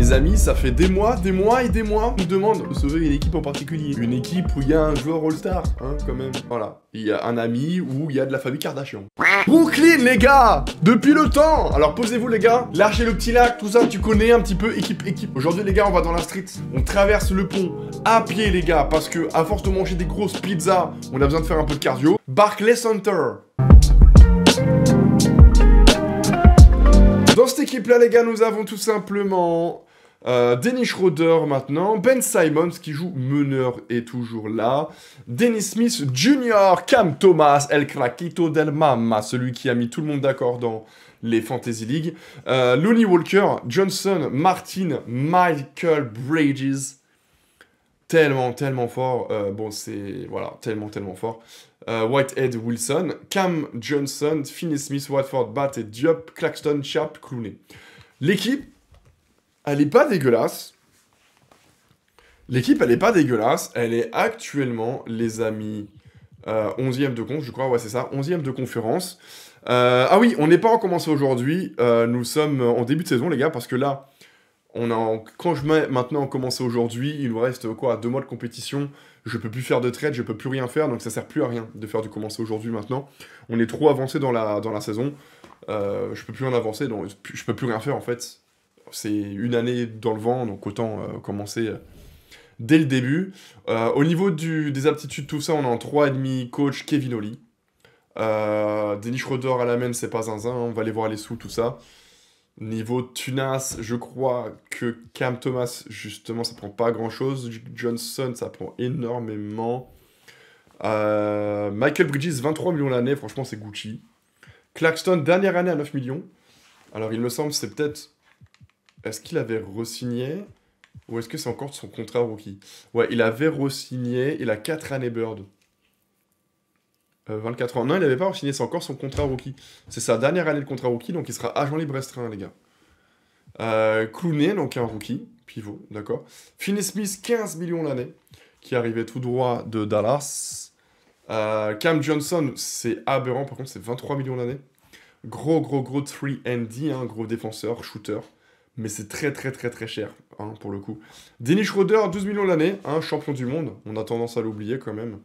Mes amis, ça fait des mois, des mois et des mois me demande, de sauver une équipe en particulier. Une équipe où il y a un joueur All-Star, hein, quand même. Voilà. Il y a un ami où il y a de la famille Kardashian. Brooklyn, les gars Depuis le temps Alors posez-vous, les gars. Lâchez le petit lac, tout ça, tu connais un petit peu équipe, équipe. Aujourd'hui, les gars, on va dans la street. On traverse le pont à pied, les gars, parce que à force de manger des grosses pizzas, on a besoin de faire un peu de cardio. Barclay Center dans cette équipe-là, les gars, nous avons tout simplement euh, Denny Schroeder maintenant, Ben Simons qui joue meneur est toujours là, Dennis Smith Jr, Cam Thomas, El Craquito del Mama, celui qui a mis tout le monde d'accord dans les Fantasy League, euh, Walker, Johnson, Martin, Michael Bridges, tellement tellement fort, euh, bon c'est voilà tellement tellement fort, euh, Whitehead Wilson, Cam Johnson, Finney Smith, Watford, Bat et Diop, Claxton, Chap, Clooney. L'équipe elle est pas dégueulasse. L'équipe, elle est pas dégueulasse. Elle est actuellement, les amis, 11e euh, de conf, je crois. Ouais, c'est ça, 11 de conférence. Euh, ah oui, on n'est pas en commencé aujourd'hui. Euh, nous sommes en début de saison, les gars, parce que là, on en... quand je mets maintenant en commencé aujourd'hui, il nous reste quoi Deux mois de compétition. Je peux plus faire de trade, je peux plus rien faire, donc ça sert plus à rien de faire du commencer aujourd'hui maintenant. On est trop avancé dans la, dans la saison. je peux plus en avancer, donc je peux plus rien faire en fait c'est une année dans le vent, donc autant euh, commencer euh, dès le début. Euh, au niveau du, des aptitudes, tout ça, on a en 3,5 coach Kevin Oli. Denis Schroeder à la main, c'est pas zinzin, on va aller voir les sous, tout ça. Niveau Tunas, je crois que Cam Thomas, justement, ça prend pas grand chose. Johnson, ça prend énormément. Michael Bridges, 23 millions l'année, franchement, c'est Gucci. Claxton, dernière année à 9 millions. Alors, il me semble, c'est peut-être est-ce qu'il avait re-signé ou est-ce que c'est encore son contrat rookie Ouais, il avait re-signé, il a 4 années Bird. 24 euh, ans. Non, il n'avait pas re-signé, c'est encore son contrat rookie. C'est sa dernière année de contrat rookie, donc il sera agent libre restreint, les gars. Euh, Clooney, donc un rookie, pivot, d'accord. Finney Smith, 15 millions l'année, qui arrivait tout droit de Dallas. Euh, Cam Johnson, c'est aberrant, par contre, c'est 23 millions l'année. Gros, gros, gros 3 and D, hein, gros défenseur, shooter mais c'est très très très très cher hein, pour le coup. Denis Schroeder, 12 millions l'année, hein, champion du monde, on a tendance à l'oublier quand même.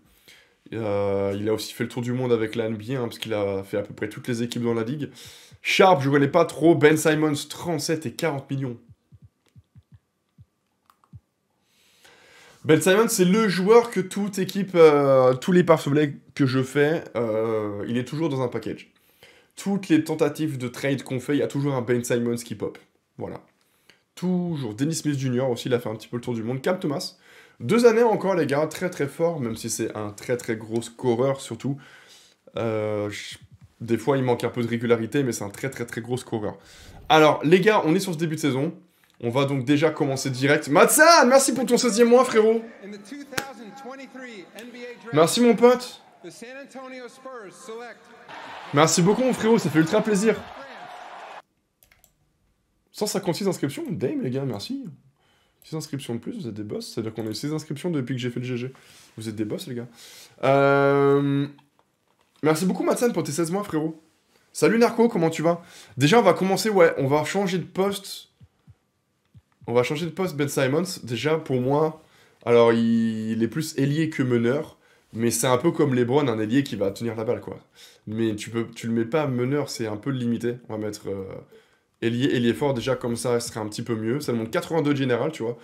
Euh, il a aussi fait le tour du monde avec la NBA, hein, parce qu'il a fait à peu près toutes les équipes dans la ligue. Sharp, je ne connais pas trop. Ben Simons, 37 et 40 millions. Ben Simons, c'est le joueur que toute équipe, euh, tous les legs que je fais, euh, il est toujours dans un package. Toutes les tentatives de trade qu'on fait, il y a toujours un Ben Simons qui pop. Voilà. Toujours Dennis Smith Jr. aussi, il a fait un petit peu le tour du monde. Cap Thomas. Deux années encore, les gars, très très fort, même si c'est un très très gros scoreur surtout. Euh, des fois, il manque un peu de régularité, mais c'est un très très très gros scoreur. Alors, les gars, on est sur ce début de saison. On va donc déjà commencer direct. Matsan, merci pour ton 16e mois, frérot. Merci, mon pote. Merci beaucoup, mon frérot, ça fait ultra plaisir. 156 inscriptions Dame, les gars, merci 6 inscriptions de plus, vous êtes des boss. C'est-à-dire qu'on a eu 6 inscriptions depuis que j'ai fait le GG. Vous êtes des boss, les gars. Euh, merci beaucoup, Matsan, pour tes 16 mois, frérot. Salut, Narco, comment tu vas Déjà, on va commencer, ouais, on va changer de poste. On va changer de poste, Ben Simons. Déjà, pour moi, alors, il, est plus ailier que meneur. Mais c'est un peu comme Lebron, un ailier qui va tenir la balle, quoi. Mais tu, peux, tu le mets pas meneur, c'est un peu limité. On va mettre... Euh, lié est fort, déjà comme ça, ce serait un petit peu mieux. Ça demande 82 de général, tu vois.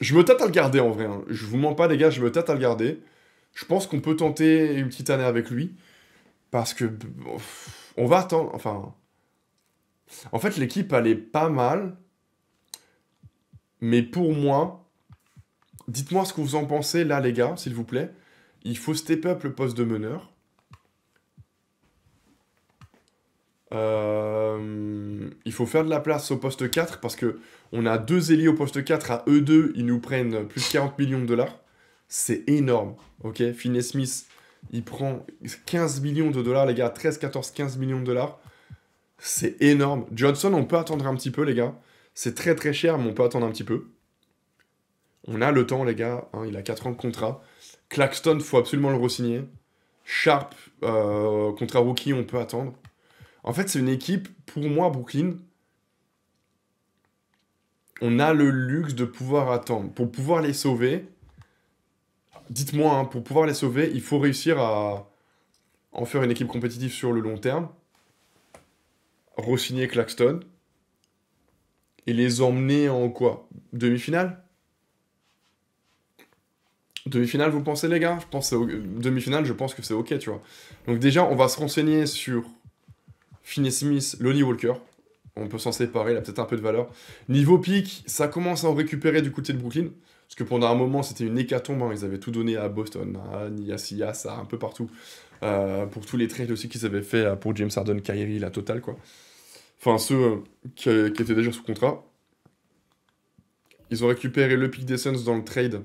Je me tâte à le garder en vrai. Hein. Je vous mens pas, les gars, je me tâte à le garder. Je pense qu'on peut tenter une petite année avec lui. Parce que. On va attendre. Enfin. En fait, l'équipe, elle est pas mal. Mais pour moi, dites-moi ce que vous en pensez là, les gars, s'il vous plaît. Il faut step up le poste de meneur. Euh, il faut faire de la place au poste 4 parce que on a deux ailiers au poste 4 à eux deux, ils nous prennent plus de 40 millions de dollars. C'est énorme. OK, Finney Smith, il prend 15 millions de dollars les gars, 13 14 15 millions de dollars. C'est énorme. Johnson, on peut attendre un petit peu les gars. C'est très très cher, mais on peut attendre un petit peu. On a le temps les gars, hein, il a 4 ans de contrat. Claxton, faut absolument le re-signer. Sharp, euh, contrat rookie, on peut attendre. En fait, c'est une équipe, pour moi, Brooklyn, on a le luxe de pouvoir attendre. Pour pouvoir les sauver, dites-moi, hein, pour pouvoir les sauver, il faut réussir à en faire une équipe compétitive sur le long terme, re Claxton, et les emmener en quoi Demi-finale Demi-finale, vous pensez les gars Je pense demi-finale, je pense que c'est ok, tu vois. Donc déjà, on va se renseigner sur Finney Smith, Lonnie Walker. On peut s'en séparer, il a peut-être un peu de valeur. Niveau pic, ça commence à en récupérer du côté de Brooklyn. Parce que pendant un moment, c'était une hécatombe. Hein. Ils avaient tout donné à Boston, à Niasia, ça, un peu partout. Euh, pour tous les trades aussi qu'ils avaient fait euh, pour James Harden, Kyrie, la totale, quoi. Enfin, ceux euh, qui, étaient déjà sous contrat. Ils ont récupéré le pick des Suns dans le trade,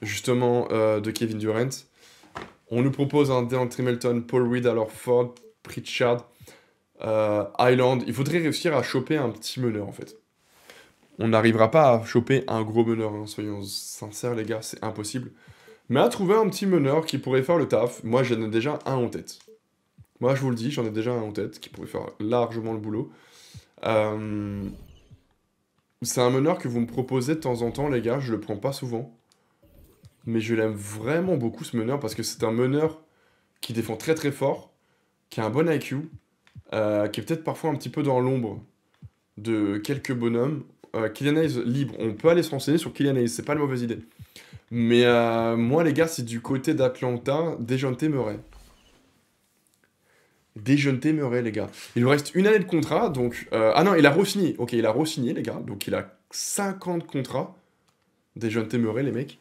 justement, de Kevin Durant. On nous propose un Deandre Hamilton, Paul Reed, alors Ford, Pritchard, euh, Island. Il faudrait réussir à choper un petit meneur en fait. On n'arrivera pas à choper un gros meneur, hein, soyons sincères les gars, c'est impossible. Mais à trouver un petit meneur qui pourrait faire le taf, moi j'en ai déjà un en tête. Moi je vous le dis, j'en ai déjà un en tête qui pourrait faire largement le boulot. Euh, c'est un meneur que vous me proposez de temps en temps les gars, je le prends pas souvent. Mais je l'aime vraiment beaucoup ce meneur parce que c'est un meneur qui défend très très fort, qui a un bon IQ, euh, qui est peut-être parfois un petit peu dans l'ombre de quelques bonhommes. Euh, Kylian Hayes libre, on peut aller se renseigner sur Kylian Hayes, c'est pas une mauvaise idée. Mais euh, moi, les gars, c'est du côté d'Atlanta, déjeuner Murray. jeunes Murray, les gars. Il nous reste une année de contrat, donc. ah non, il a re-signé. Ok, il a re-signé, les gars. Donc il a 50 contrats. jeunes Murray, les mecs.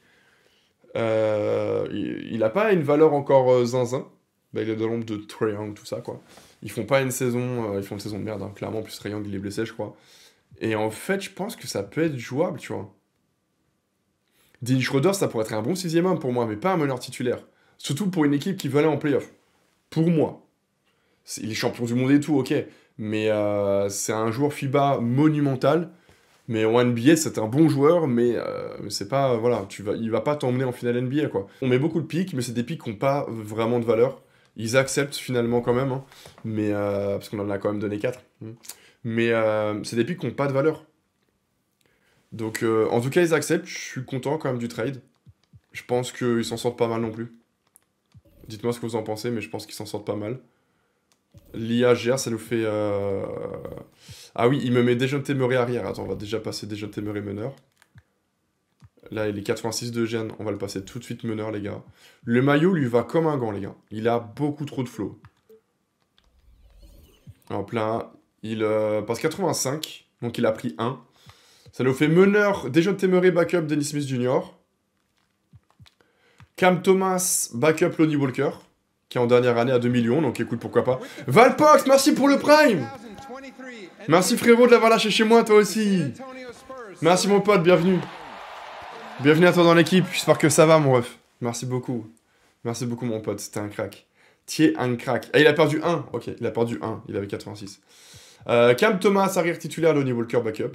il n'a pas une valeur encore zinzin. Bah, il est dans l'ombre de Trae tout ça, quoi. Ils font pas une saison, euh, ils font une saison de merde, hein. clairement, plus Trae il est blessé, je crois. Et en fait, je pense que ça peut être jouable, tu vois. Dean Schroeder, ça pourrait être un bon sixième homme pour moi, mais pas un meneur titulaire. Surtout pour une équipe qui veut aller en playoff. Pour moi. il est champion du monde et tout, ok. Mais euh, c'est un joueur FIBA monumental. Mais en NBA, c'est un bon joueur, mais euh, c'est pas. Voilà, tu vas, il va pas t'emmener en finale NBA, quoi. On met beaucoup de pics, mais c'est des pics qui n'ont pas vraiment de valeur ils acceptent finalement quand même, hein. mais, euh, parce qu'on en a quand même donné 4. Mmh. Mais euh, c'est des pics qui n'ont pas de valeur. Donc euh, en tout cas, ils acceptent. Je suis content quand même du trade. Je pense qu'ils s'en sortent pas mal non plus. Dites-moi ce que vous en pensez, mais je pense qu'ils s'en sortent pas mal. L'IAGR, ça nous fait. Ah oui, il me met une Murray arrière. Attends, on va déjà passer déjà Murray meneur. Là, il est 86 de gêne. On va le passer tout de suite meneur, les gars. Le maillot lui va comme un gant, les gars. Il a beaucoup trop de flow. En plein, il euh, passe 85. Donc, il a pris 1. Ça nous fait meneur, de Temeré, backup, Dennis Smith Jr. Cam Thomas, backup, Lonnie Walker, qui est en dernière année à 2 millions, donc écoute, pourquoi pas. Valpox, merci pour le prime Merci frérot de l'avoir lâché chez moi, toi aussi Merci mon pote, bienvenue Bienvenue à toi dans l'équipe, j'espère que ça va mon ref. Merci beaucoup. Merci beaucoup mon pote, c'était un crack. t'es un crack. Ah, il a perdu 1. Ok, il a perdu 1. Il avait 86. Euh, Cam Thomas, arrière titulaire, Lonnie Walker, backup.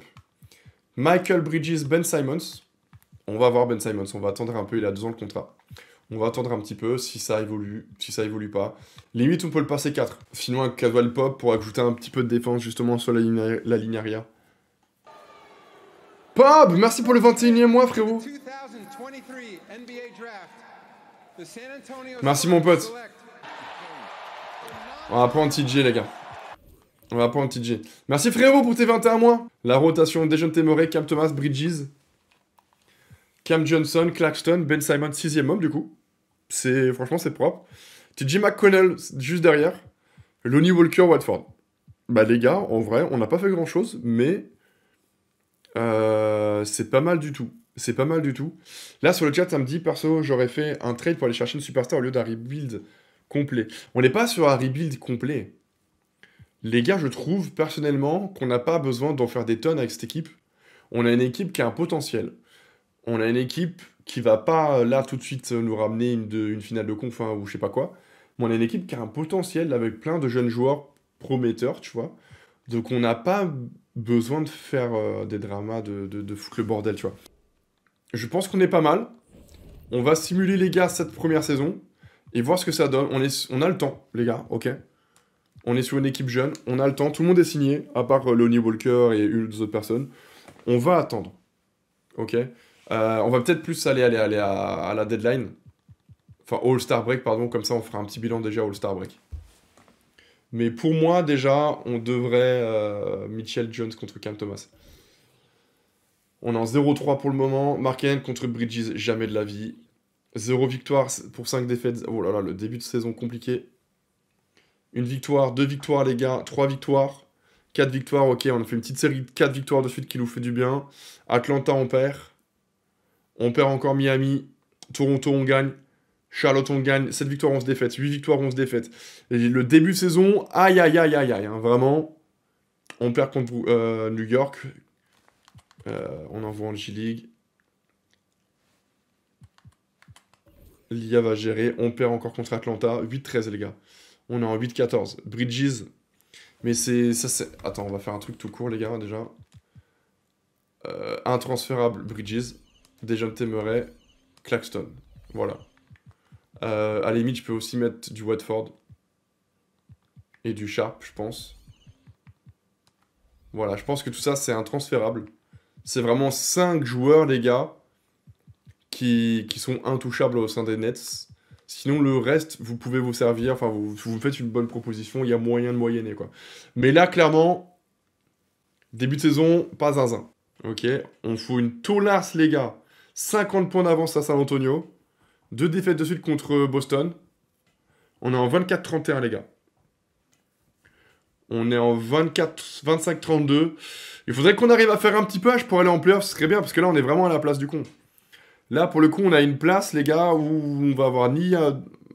Michael Bridges, Ben Simons. On va voir Ben Simons. On va attendre un peu. Il a deux ans le contrat. On va attendre un petit peu si ça évolue, si ça évolue pas. Limite, on peut le passer 4. Sinon, un Pop pour ajouter un petit peu de défense justement sur la la ligne arrière. Bob, merci pour le 21e mois, frérot. Merci, mon pote. On va prendre TJ, les gars. On va prendre TJ. Merci, frérot, pour tes 21 mois. La rotation Dejon Temore, Cam Thomas, Bridges, Cam Johnson, Claxton, Ben Simon, 6e homme, du coup. C'est Franchement, c'est propre. TJ McConnell, juste derrière. Lonnie Walker, Watford. Bah, les gars, en vrai, on n'a pas fait grand-chose, mais euh, c'est pas mal du tout. C'est pas mal du tout. Là, sur le chat, ça me dit, perso, j'aurais fait un trade pour aller chercher une superstar au lieu d'un rebuild complet. On n'est pas sur un rebuild complet. Les gars, je trouve personnellement qu'on n'a pas besoin d'en faire des tonnes avec cette équipe. On a une équipe qui a un potentiel. On a une équipe qui va pas, euh, là, tout de suite, euh, nous ramener une, finale de conf hein, ou je sais pas quoi. Mais on a une équipe qui a un potentiel avec plein de jeunes joueurs prometteurs, tu vois. Donc on n'a pas besoin de faire euh, des dramas, de, de, foutre le bordel, tu vois. Je pense qu'on est pas mal. On va simuler les gars cette première saison et voir ce que ça donne. On, est, on a le temps, les gars, ok On est sur une équipe jeune, on a le temps, tout le monde est signé, à part euh, Lonnie Walker et une ou deux autres personnes. On va attendre, ok euh, On va peut-être plus aller, aller, à la deadline, enfin All-Star Break, pardon, comme ça on fera un petit bilan déjà All-Star Break. Mais pour moi, déjà, on devrait euh, Mitchell Jones contre Cam Thomas. On est en 0-3 pour le moment. Mark contre Bridges, jamais de la vie. 0 victoire pour 5 défaites. Oh là là, le début de saison compliqué. Une victoire, deux victoires, les gars. Trois victoires. Quatre victoires, ok. On a fait une petite série de 4 victoires de suite qui nous fait du bien. Atlanta, on perd. On perd encore Miami. Toronto, on gagne. Charlotte, on gagne 7 victoires, 11 défaites, 8 victoires, 11 défaites. Et le début de saison, aïe, aïe, aïe, aïe, aïe, hein, vraiment. On perd contre euh, New York. Euh, on envoie en G-League. L'IA va gérer. On perd encore contre Atlanta. 8-13, les gars. On est en 8-14. Bridges. Mais c'est. ça c'est. Attends, on va faire un truc tout court, les gars, déjà. Euh, intransférable, Bridges. déjà je Temeray. Claxton. Voilà. Euh, à la limite, je peux aussi mettre du Watford et du Sharp, je pense. Voilà, je pense que tout ça, c'est intransférable. C'est vraiment 5 joueurs, les gars, qui, sont intouchables au sein des Nets. Sinon, le reste, vous pouvez vous servir. Enfin, vous, vous faites une bonne proposition, il y a moyen de moyenner, quoi. Mais là, clairement, début de saison, pas zinzin. Ok, on fout une tolasse, les gars. 50 points d'avance à San Antonio. Deux défaites de suite contre euh, Boston. On est en 24-31, les gars. On est en 24, 25-32. Il faudrait qu'on arrive à faire un petit push pour aller en playoff, ce serait bien, parce que là, on est vraiment à la place du con. Là, pour le coup, on a une place, les gars, où on va avoir ni euh,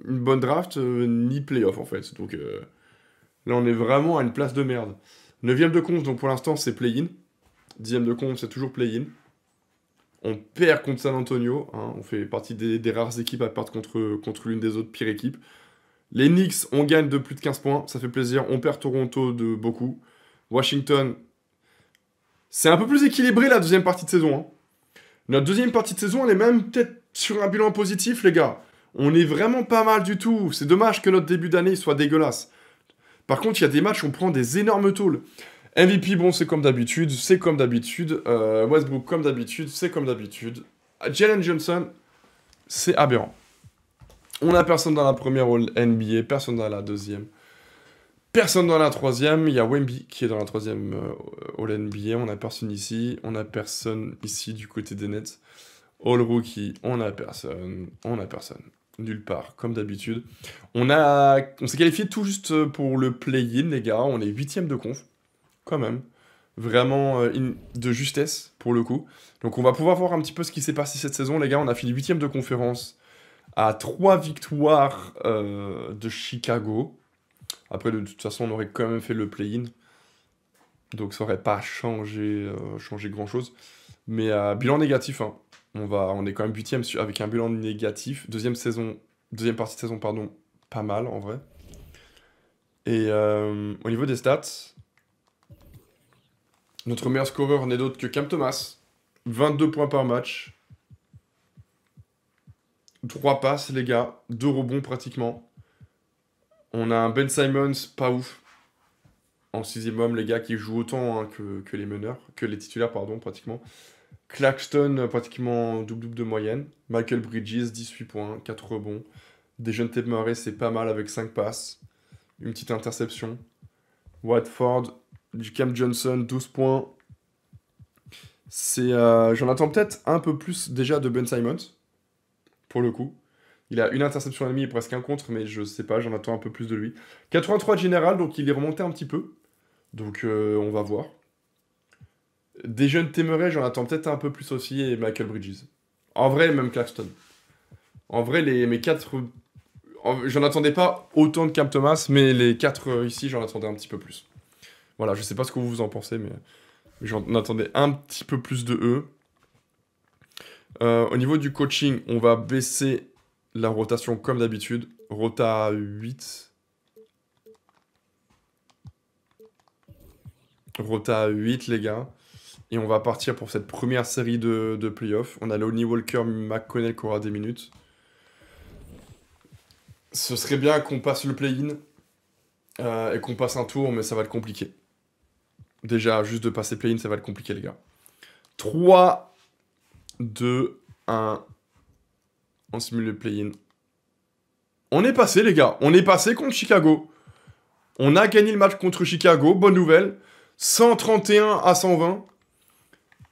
une bonne draft, euh, ni playoff, en fait. Donc là, on est vraiment à une place de merde. 9 de compte, donc pour l'instant, c'est play-in. 10 de compte, c'est toujours play-in. On perd contre San Antonio. Hein. on fait partie des, rares équipes à perdre contre, l'une des autres pires équipes. Les Knicks, on gagne de plus de 15 points. Ça fait plaisir. On perd Toronto de beaucoup. Washington, c'est un peu plus équilibré la deuxième partie de saison. Hein. Notre deuxième partie de saison, elle est même peut-être sur un bilan positif, les gars. On est vraiment pas mal du tout. C'est dommage que notre début d'année soit dégueulasse. Par contre, il y a des matchs, on prend des énormes tôles. MVP, bon, c'est comme d'habitude, c'est comme d'habitude. Euh, Westbrook, comme d'habitude, c'est comme d'habitude. Jalen Johnson, c'est aberrant. On n'a personne dans la première All NBA, personne dans la deuxième, personne dans la troisième. Il y a Wemby qui est dans la troisième euh, All NBA. On n'a personne ici. On n'a personne ici du côté des Nets. All Rookie, on n'a personne. On n'a personne. Nulle part, comme d'habitude. On, a... on s'est qualifié tout juste pour le play-in, les gars. On est huitième de conf quand même. Vraiment euh, de justesse, pour le coup. Donc on va pouvoir voir un petit peu ce qui s'est passé cette saison, les gars. On a fini huitième de conférence à trois victoires euh, de Chicago. Après, de toute façon, on aurait quand même fait le play-in. Donc ça aurait pas changé, euh, grand-chose. Mais bilan négatif, hein. on, va, on est quand même huitième avec un bilan négatif. Deuxième, saison, deuxième partie de saison, pardon, pas mal en vrai. Et au niveau des stats, notre meilleur scoreur n'est d'autre que Cam Thomas. 22 points par match. 3 passes, les gars. 2 rebonds pratiquement. On a un Ben Simons, pas ouf. En sixième homme, les gars qui joue autant hein, que, les meneurs, que les titulaires, pardon, pratiquement. Claxton, pratiquement double-double de moyenne. Michael Bridges, 18 points, 4 rebonds. Des jeunes Murray, c'est pas mal avec 5 passes. Une petite interception. Watford, du Cam Johnson, 12 points. C'est, euh, j'en attends peut-être un peu plus déjà de Ben Simons, pour le coup. Il a une interception ennemie et presque un contre, mais je sais pas, j'en attends un peu plus de lui. 83 général, donc il est remonté un petit peu. Donc euh, on va voir. Des jeunes téméraires, j'en attends peut-être un peu plus aussi, et Michael Bridges. En vrai, même Claxton. En vrai, les, mes quatre. J'en attendais pas autant de Cam Thomas, mais les quatre euh, ici, j'en attendais un petit peu plus. Voilà, je sais pas ce que vous en pensez, mais j'en attendais un petit peu plus de eux. Euh, au niveau du coaching, on va baisser la rotation comme d'habitude. Rota 8. Rota 8, les gars. Et on va partir pour cette première série de, de playoffs. On a Lonnie Walker, McConnell qui aura des minutes. Ce serait bien qu'on passe le play-in euh, et qu'on passe un tour, mais ça va être compliqué. Déjà, juste de passer play-in, ça va le compliquer, les gars. 3, 2, 1. On simule le play-in. On est passé, les gars. On est passé contre Chicago. On a gagné le match contre Chicago. Bonne nouvelle. 131 à 120.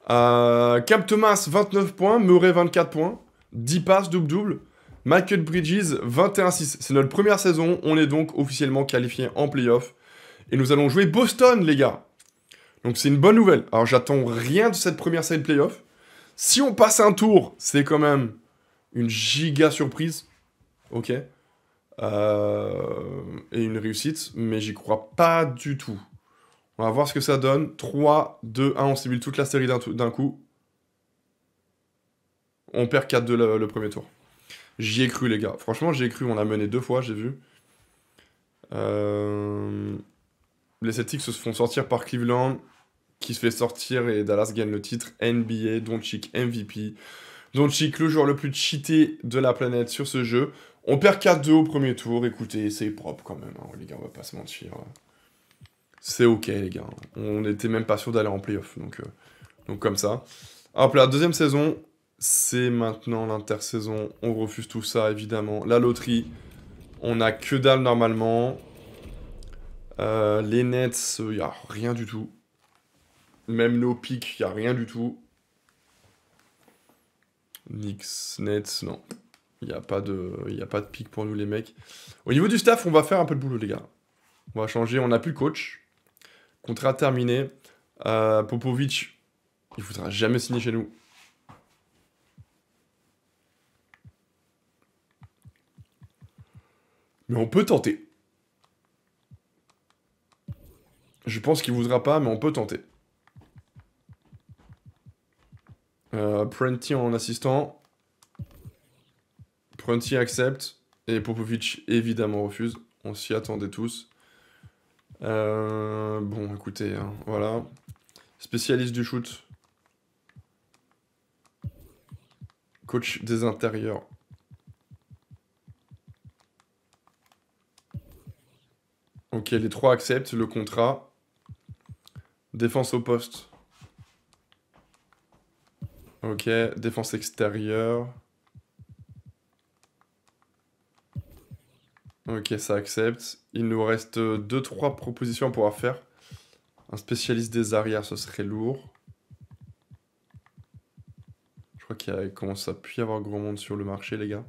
Euh, Cap Thomas, 29 points. Murray, 24 points. 10 passes, double-double. Michael Bridges, 21-6. C'est notre première saison. On est donc officiellement qualifié en playoff. Et nous allons jouer Boston, les gars. Donc c'est une bonne nouvelle. Alors j'attends rien de cette première série de Si on passe un tour, c'est quand même une giga surprise. Ok. Euh, et une réussite, mais j'y crois pas du tout. On va voir ce que ça donne. 3, 2, 1, on simule toute la série d'un coup. On perd 4-2 le, premier tour. J'y ai cru, les gars. Franchement, j'y ai cru. On l'a mené deux fois, j'ai vu. Euh, les Celtics se font sortir par Cleveland qui se fait sortir et Dallas gagne le titre NBA, Doncic MVP. Doncic, le joueur le plus cheaté de la planète sur ce jeu. On perd 4-2 au premier tour. Écoutez, c'est propre quand même, hein, les gars, on va pas se mentir. C'est ok, les gars. On n'était même pas sûr d'aller en playoff, donc, euh, donc comme ça. Hop, la deuxième saison, c'est maintenant l'intersaison. On refuse tout ça, évidemment. La loterie, on a que dalle normalement. Euh, les Nets, il n'y a rien du tout. Même nos pics, il n'y a rien du tout. Nix, Nets, non. Il n'y a, pas de, y a pas de pic pour nous, les mecs. Au niveau du staff, on va faire un peu de boulot, les gars. On va changer. On n'a plus de coach. Contrat terminé. Euh, Popovic, il ne voudra jamais signer chez nous. Mais on peut tenter. Je pense qu'il voudra pas, mais on peut tenter. Euh, Prenti en assistant. Prenti accepte. Et Popovic évidemment refuse. On s'y attendait tous. Euh, bon, écoutez, hein, voilà. Spécialiste du shoot. Coach des intérieurs. Ok, les trois acceptent le contrat. Défense au poste. Ok, défense extérieure. Ok, ça accepte. Il nous reste 2-3 propositions à pouvoir faire. Un spécialiste des arrières, ce serait lourd. Je crois qu'il commence à plus y avoir grand monde sur le marché, les gars.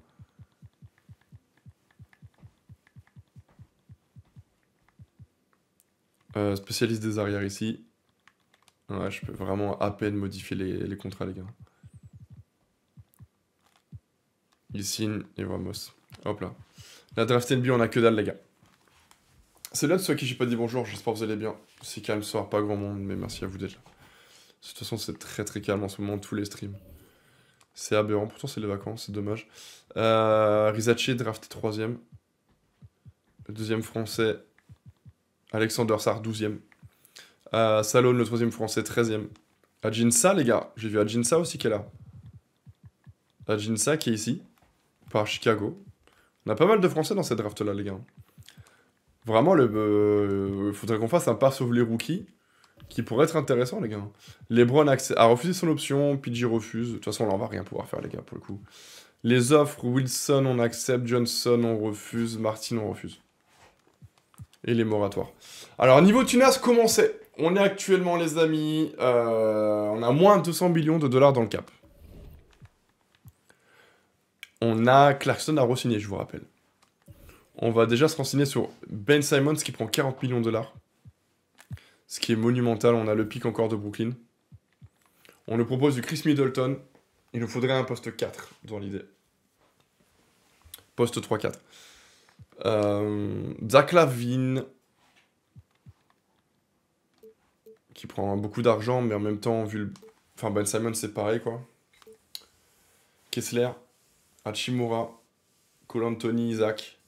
Euh, spécialiste des arrières ici. Ouais, je peux vraiment à peine modifier les, contrats, les gars. Il signe et vamos. Hop là. La draft NB, on a que dalle, les gars. C'est là de ceux qui j'ai pas dit bonjour, j'espère que vous allez bien. C'est calme ce soir, pas grand monde, mais merci à vous d'être là. De toute façon, c'est très très calme en ce moment, tous les streams. C'est aberrant, pourtant c'est les vacances, c'est dommage. Euh, drafté 3 Le deuxième français, Alexander Sarr, 12e. Euh, Salon, le troisième français, 13e. les gars, j'ai vu Ajinsa aussi qui est là. Adjinsa qui est ici, par Chicago. On a pas mal de français dans cette draft-là, les gars. Vraiment, euh, il faudrait qu'on fasse un pas sauve les rookies qui pourrait être intéressant, les gars. Lebron a, refusé son option, PG refuse. De toute façon, là, on va rien pouvoir faire, les gars, pour le coup. Les offres, Wilson, on accepte, Johnson, on refuse, Martin, on refuse. Et les moratoires. Alors, niveau Tunas, comment c'est on est actuellement, les amis, euh, on a moins de 200 millions de dollars dans le cap. On a Clarkson à re je vous rappelle. On va déjà se renseigner sur Ben Simons qui prend 40 millions de dollars. Ce qui est monumental, on a le pic encore de Brooklyn. On nous propose du Chris Middleton. Il nous faudrait un poste 4 dans l'idée. Poste 3-4. Euh, Zach Lavin... qui prend beaucoup d'argent, mais en même temps, vu le. Enfin, Ben Simon, c'est pareil, quoi. Kessler, Hachimura, Colantoni, Isaac.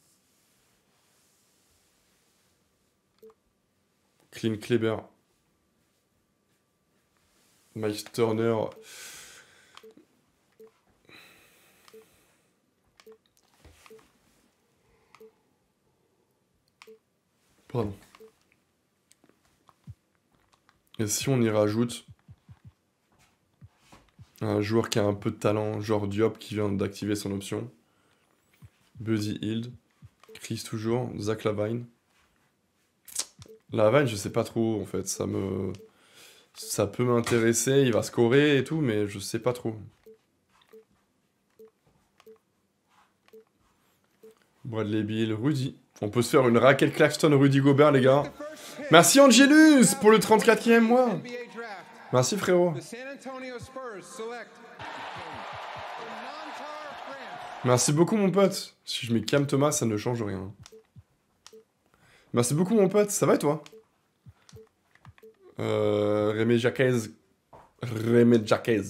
Clint Kleber. Mike Turner. Pardon. Et si on y rajoute un joueur qui a un peu de talent, genre Diop qui vient d'activer son option, Buzzy Hild, Chris toujours, Zach Lavine. Lavine, je sais pas trop en fait, ça me ça peut m'intéresser, il va scorer et tout, mais je sais pas trop. Bradley Bill, Rudy. On peut se faire une raquette Claxton Rudy Gobert, les gars. Merci Angelus pour le 34e mois. Merci frérot. Merci beaucoup mon pote. Si je mets Cam Thomas, ça ne change rien. Merci beaucoup mon pote. Ça va et toi euh, Rémi Jaquez. Rémi Jaquez.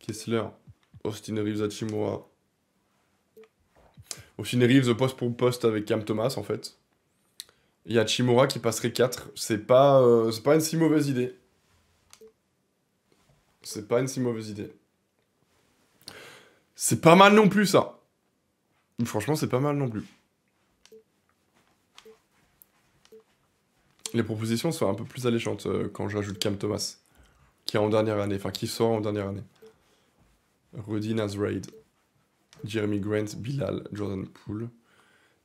Kessler. Austin Reeves à Chimura. Austin Reeves poste pour poste avec Cam Thomas en fait. Il y a Chimura qui passerait 4. C'est pas, euh, pas une si mauvaise idée. C'est pas une si mauvaise idée. C'est pas mal non plus, ça. Franchement, c'est pas mal non plus. Les propositions sont un peu plus alléchantes euh, quand j'ajoute Cam Thomas, qui est en dernière année, enfin qui sort en dernière année. Rudy Nazraid, Jeremy Grant, Bilal, Jordan Poole.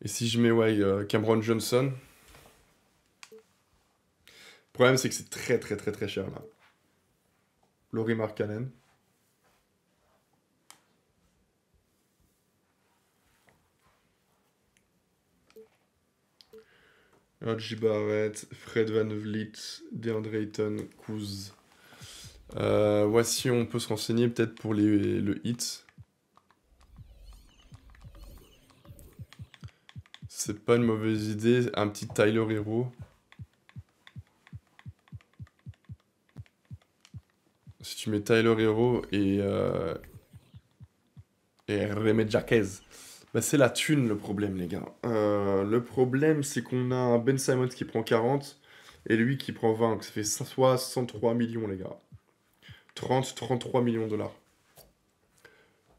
Et si je mets ouais, euh, Cameron Johnson, problème, c'est que c'est très, très, très, très cher, là. Laurie Markkanen. Roger Barrett, Fred Van Vliet, DeAndre Ayton, Kuz. voici, euh, on peut se renseigner peut-être pour le hit. C'est pas une mauvaise idée, un petit Tyler Hero. Si tu mets Tyler Hero et, euh, et Jaquez, bah, c'est la thune le problème, les gars. Euh, le problème, c'est qu'on a Ben Simon qui prend 40 et lui qui prend 20. ça fait 63 millions, les gars. 30, 33 millions de dollars.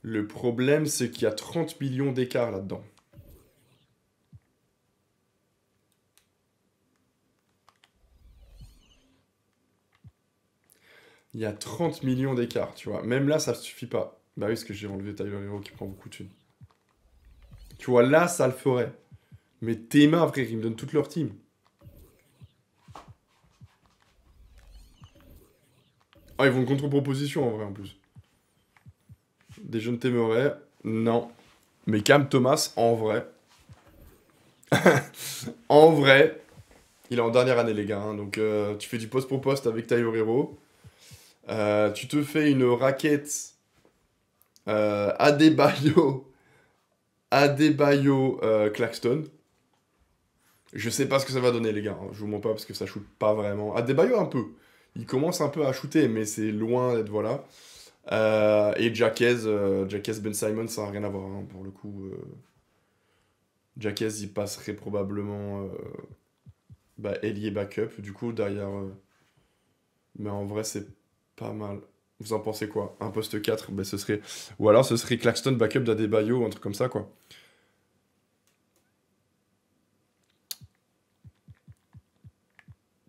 Le problème, c'est qu'il y a 30 millions d'écart là-dedans. il y a 30 millions d'écart, tu vois. Même là, ça ne suffit pas. Bah oui, parce que j'ai enlevé Tyler Hero qui prend beaucoup de thunes. Tu vois, là, ça le ferait. Mais Tema, en vrai, ils me donnent toute leur team. Ah, ils vont contre-proposition, en vrai, en plus. Des jeunes téméraires, non. Mais Cam Thomas, en vrai. en vrai, il est en dernière année, les gars. Hein. donc, euh, tu fais du poste pour poste avec Tyler Hero. Euh, tu te fais une raquette euh, Adebayo, Adebayo euh, Claxton. Je sais pas ce que ça va donner, les gars. Hein. Je vous montre pas parce que ça shoot pas vraiment. Adebayo, un peu. Il commence un peu à shooter, mais c'est loin d'être voilà. Euh, et Jaquez, euh, Ben Simon, ça n'a rien à voir hein, pour le coup. Euh. Jaquez, il passerait probablement bah, backup, du coup, derrière. mais en vrai, c'est pas mal. Vous en pensez quoi Un poste 4, ben ce serait... Ou alors ce serait Claxton backup d'Adebayo, un truc comme ça, quoi.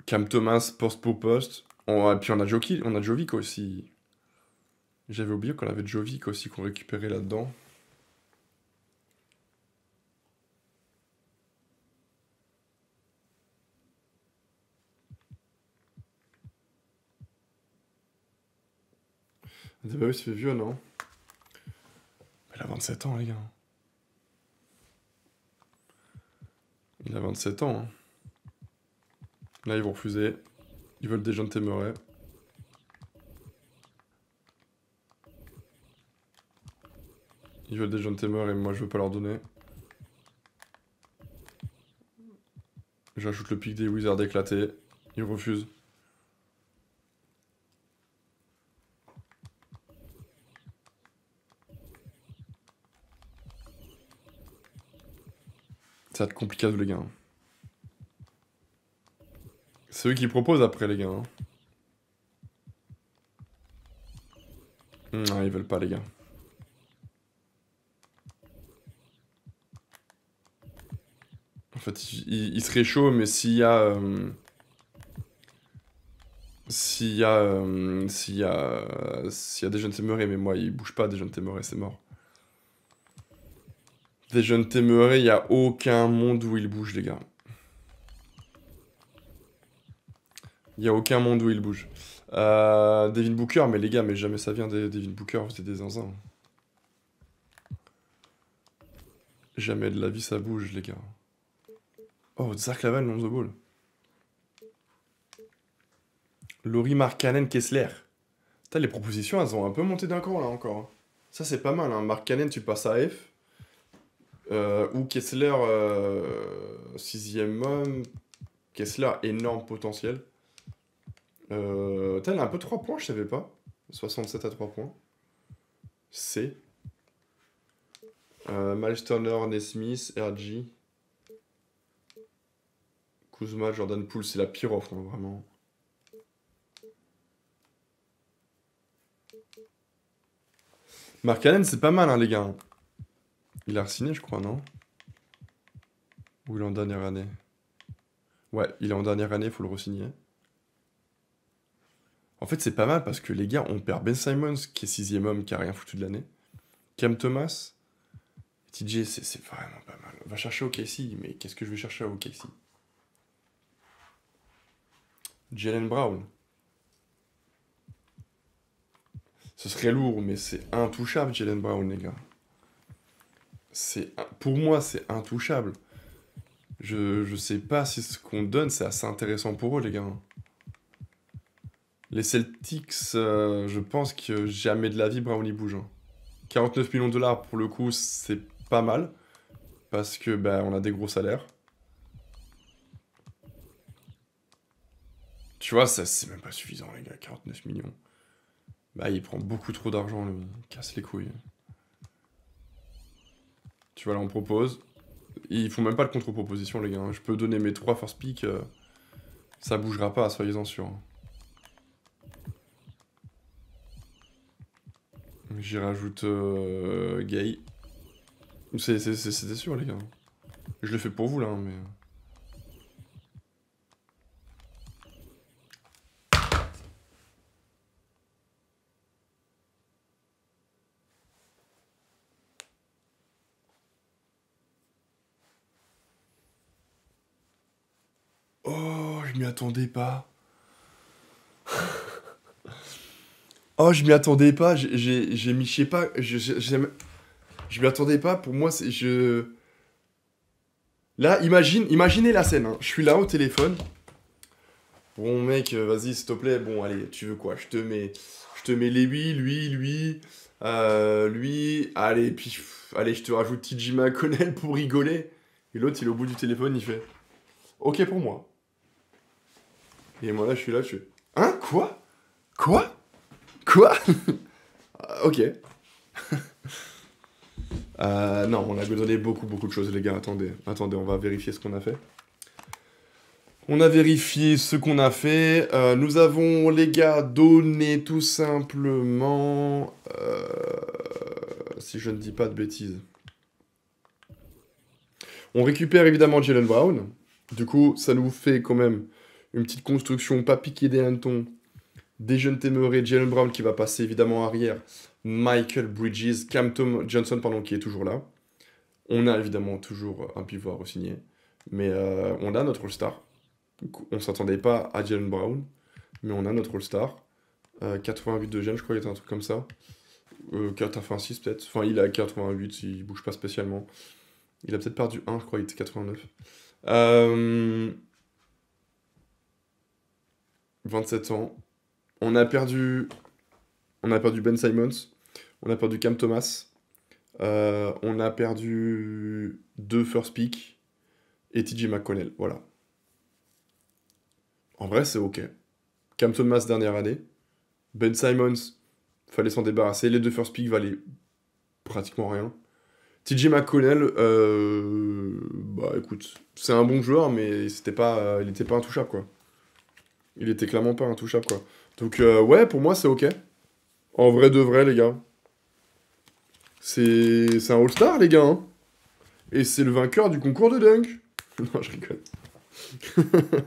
Cam Thomas, poste pour poste. et puis on a Joki, on a Jovic aussi. J'avais oublié qu'on avait Jovic aussi qu'on récupérait là-dedans. Débat, ah bah se fait vieux, non Il a 27 ans, les gars. Il a 27 ans. Hein. Là, ils vont refuser. Ils veulent des jeunes téméraires. Ils veulent des jeunes t'aimer et moi je veux pas leur donner. J'ajoute le pic des wizards éclatés. Ils refusent. Ça va être compliqué les gars. Hein. C'est eux qui proposent après les gars. Hein. Non, ils veulent pas les gars. En fait, il serait chaud mais s'il y a... Euh, s'il y a... Euh, s'il y a... Euh, s'il y a des jeunes témorés mais moi, ils bougent pas des jeunes témorés c'est mort. Des jeunes téméraires, il n'y a aucun monde où il bouge, les gars. Il n'y a aucun monde où il bouge. Euh, David Booker, mais les gars, mais jamais ça vient des David Booker, vous êtes des zinzins. Jamais de la vie ça bouge, les gars. Oh, Zach Laval, non the ball. Laurie Markkanen, Kessler. les propositions, elles ont un peu monté d'un cran, là, encore. Hein. Ça, c'est pas mal, hein. Markkanen, tu passes à F. Euh, ou Kessler, euh, sixième homme. Kessler, énorme potentiel. Euh, un peu 3 points, je savais pas. 67 à 3 points. C. Euh, Nesmith, RG. Kuzma, Jordan Poole, c'est la pire offre, hein, vraiment. Mark Allen, c'est pas mal, hein, les gars. Il a re-signé, je crois, non Ou il est en dernière année Ouais, il est en dernière année, il faut le re En fait, c'est pas mal parce que les gars, on perd Ben Simons, qui est sixième homme, qui a rien foutu de l'année. Cam Thomas. TJ, c'est vraiment pas mal. On Va chercher au Casey, mais qu'est-ce que je vais chercher à Casey Jalen Brown. Ce serait lourd, mais c'est intouchable, Jalen Brown, les gars c'est pour moi, c'est intouchable. Je, je sais pas si ce qu'on donne, c'est assez intéressant pour eux, les gars. Les Celtics, euh, je pense que jamais de la vie Brown y bouge. 49 hein. millions de dollars, pour le coup, c'est pas mal. Parce que bah, on a des gros salaires. Tu vois, ça c'est même pas suffisant, les gars, 49 millions. Bah, il prend beaucoup trop d'argent, lui. Il casse les couilles. Tu vois, là, on propose. Ils font même pas de contre-proposition, les gars. Hein. Je peux donner mes trois force pick. Euh, ça bougera pas, soyez-en sûrs. Hein. J'y rajoute euh, Gay. C'était sûr, les gars. Hein. Je le fais pour vous, là, mais... Euh. je m'y attendais pas. oh, je m'y attendais pas. J'ai mis, je sais pas. Je, m'y attendais pas. Pour moi, c'est. Je. Là, imagine, imaginez la scène. Hein. Je suis là au téléphone. Bon, mec, euh, vas-y, s'il te plaît. Bon, allez, tu veux quoi Je te mets. Je te mets les lui, lui, lui. Euh, lui. Allez, puis. Allez, je te rajoute TJ McConnell pour rigoler. Et l'autre, il est au bout du téléphone, il fait. Ok pour moi. Et moi là, je suis là, je suis. Hein Quoi Quoi Quoi euh, Ok. Euh, non, on a donné beaucoup, beaucoup de choses, les gars. Attendez, attendez, on va vérifier ce qu'on a fait. On a vérifié ce qu'on a fait. Euh, nous avons, les gars, donné tout simplement... si je ne dis pas de bêtises. On récupère évidemment Jalen Brown. Du coup, ça nous fait quand même une petite construction, pas piqué des hannetons. Des jeunes témurés. Jalen Brown qui va passer évidemment arrière, Michael Bridges, Cam Tom Johnson pardon, qui est toujours là. On a évidemment toujours un pivot à re-signer, mais euh, on a notre All-Star. On ne s'attendait pas à Jalen Brown, mais on a notre All-Star. 88 euh, de jeunes, je crois qu'il était un truc comme ça. 86 euh, peut-être. Enfin, il a 88, il bouge pas spécialement. Il a peut-être perdu 1, je crois, il était 89. Euh, 27 ans. On a perdu, on a perdu Ben Simons, on a perdu Cam Thomas, euh, on a perdu deux first pick et TJ McConnell. Voilà. En vrai, c'est ok. Cam Thomas dernière année, Ben Simons fallait s'en débarrasser. Les deux first pick valaient pratiquement rien. TJ McConnell, euh, bah écoute, c'est un bon joueur, mais c'était pas, euh, il n'était pas intouchable quoi. Il était clairement pas intouchable, quoi. Donc, euh, ouais, pour moi, c'est OK. En vrai de vrai, les gars. C'est un All-Star, les gars. Hein. Et c'est le vainqueur du concours de dunk. non, je rigole.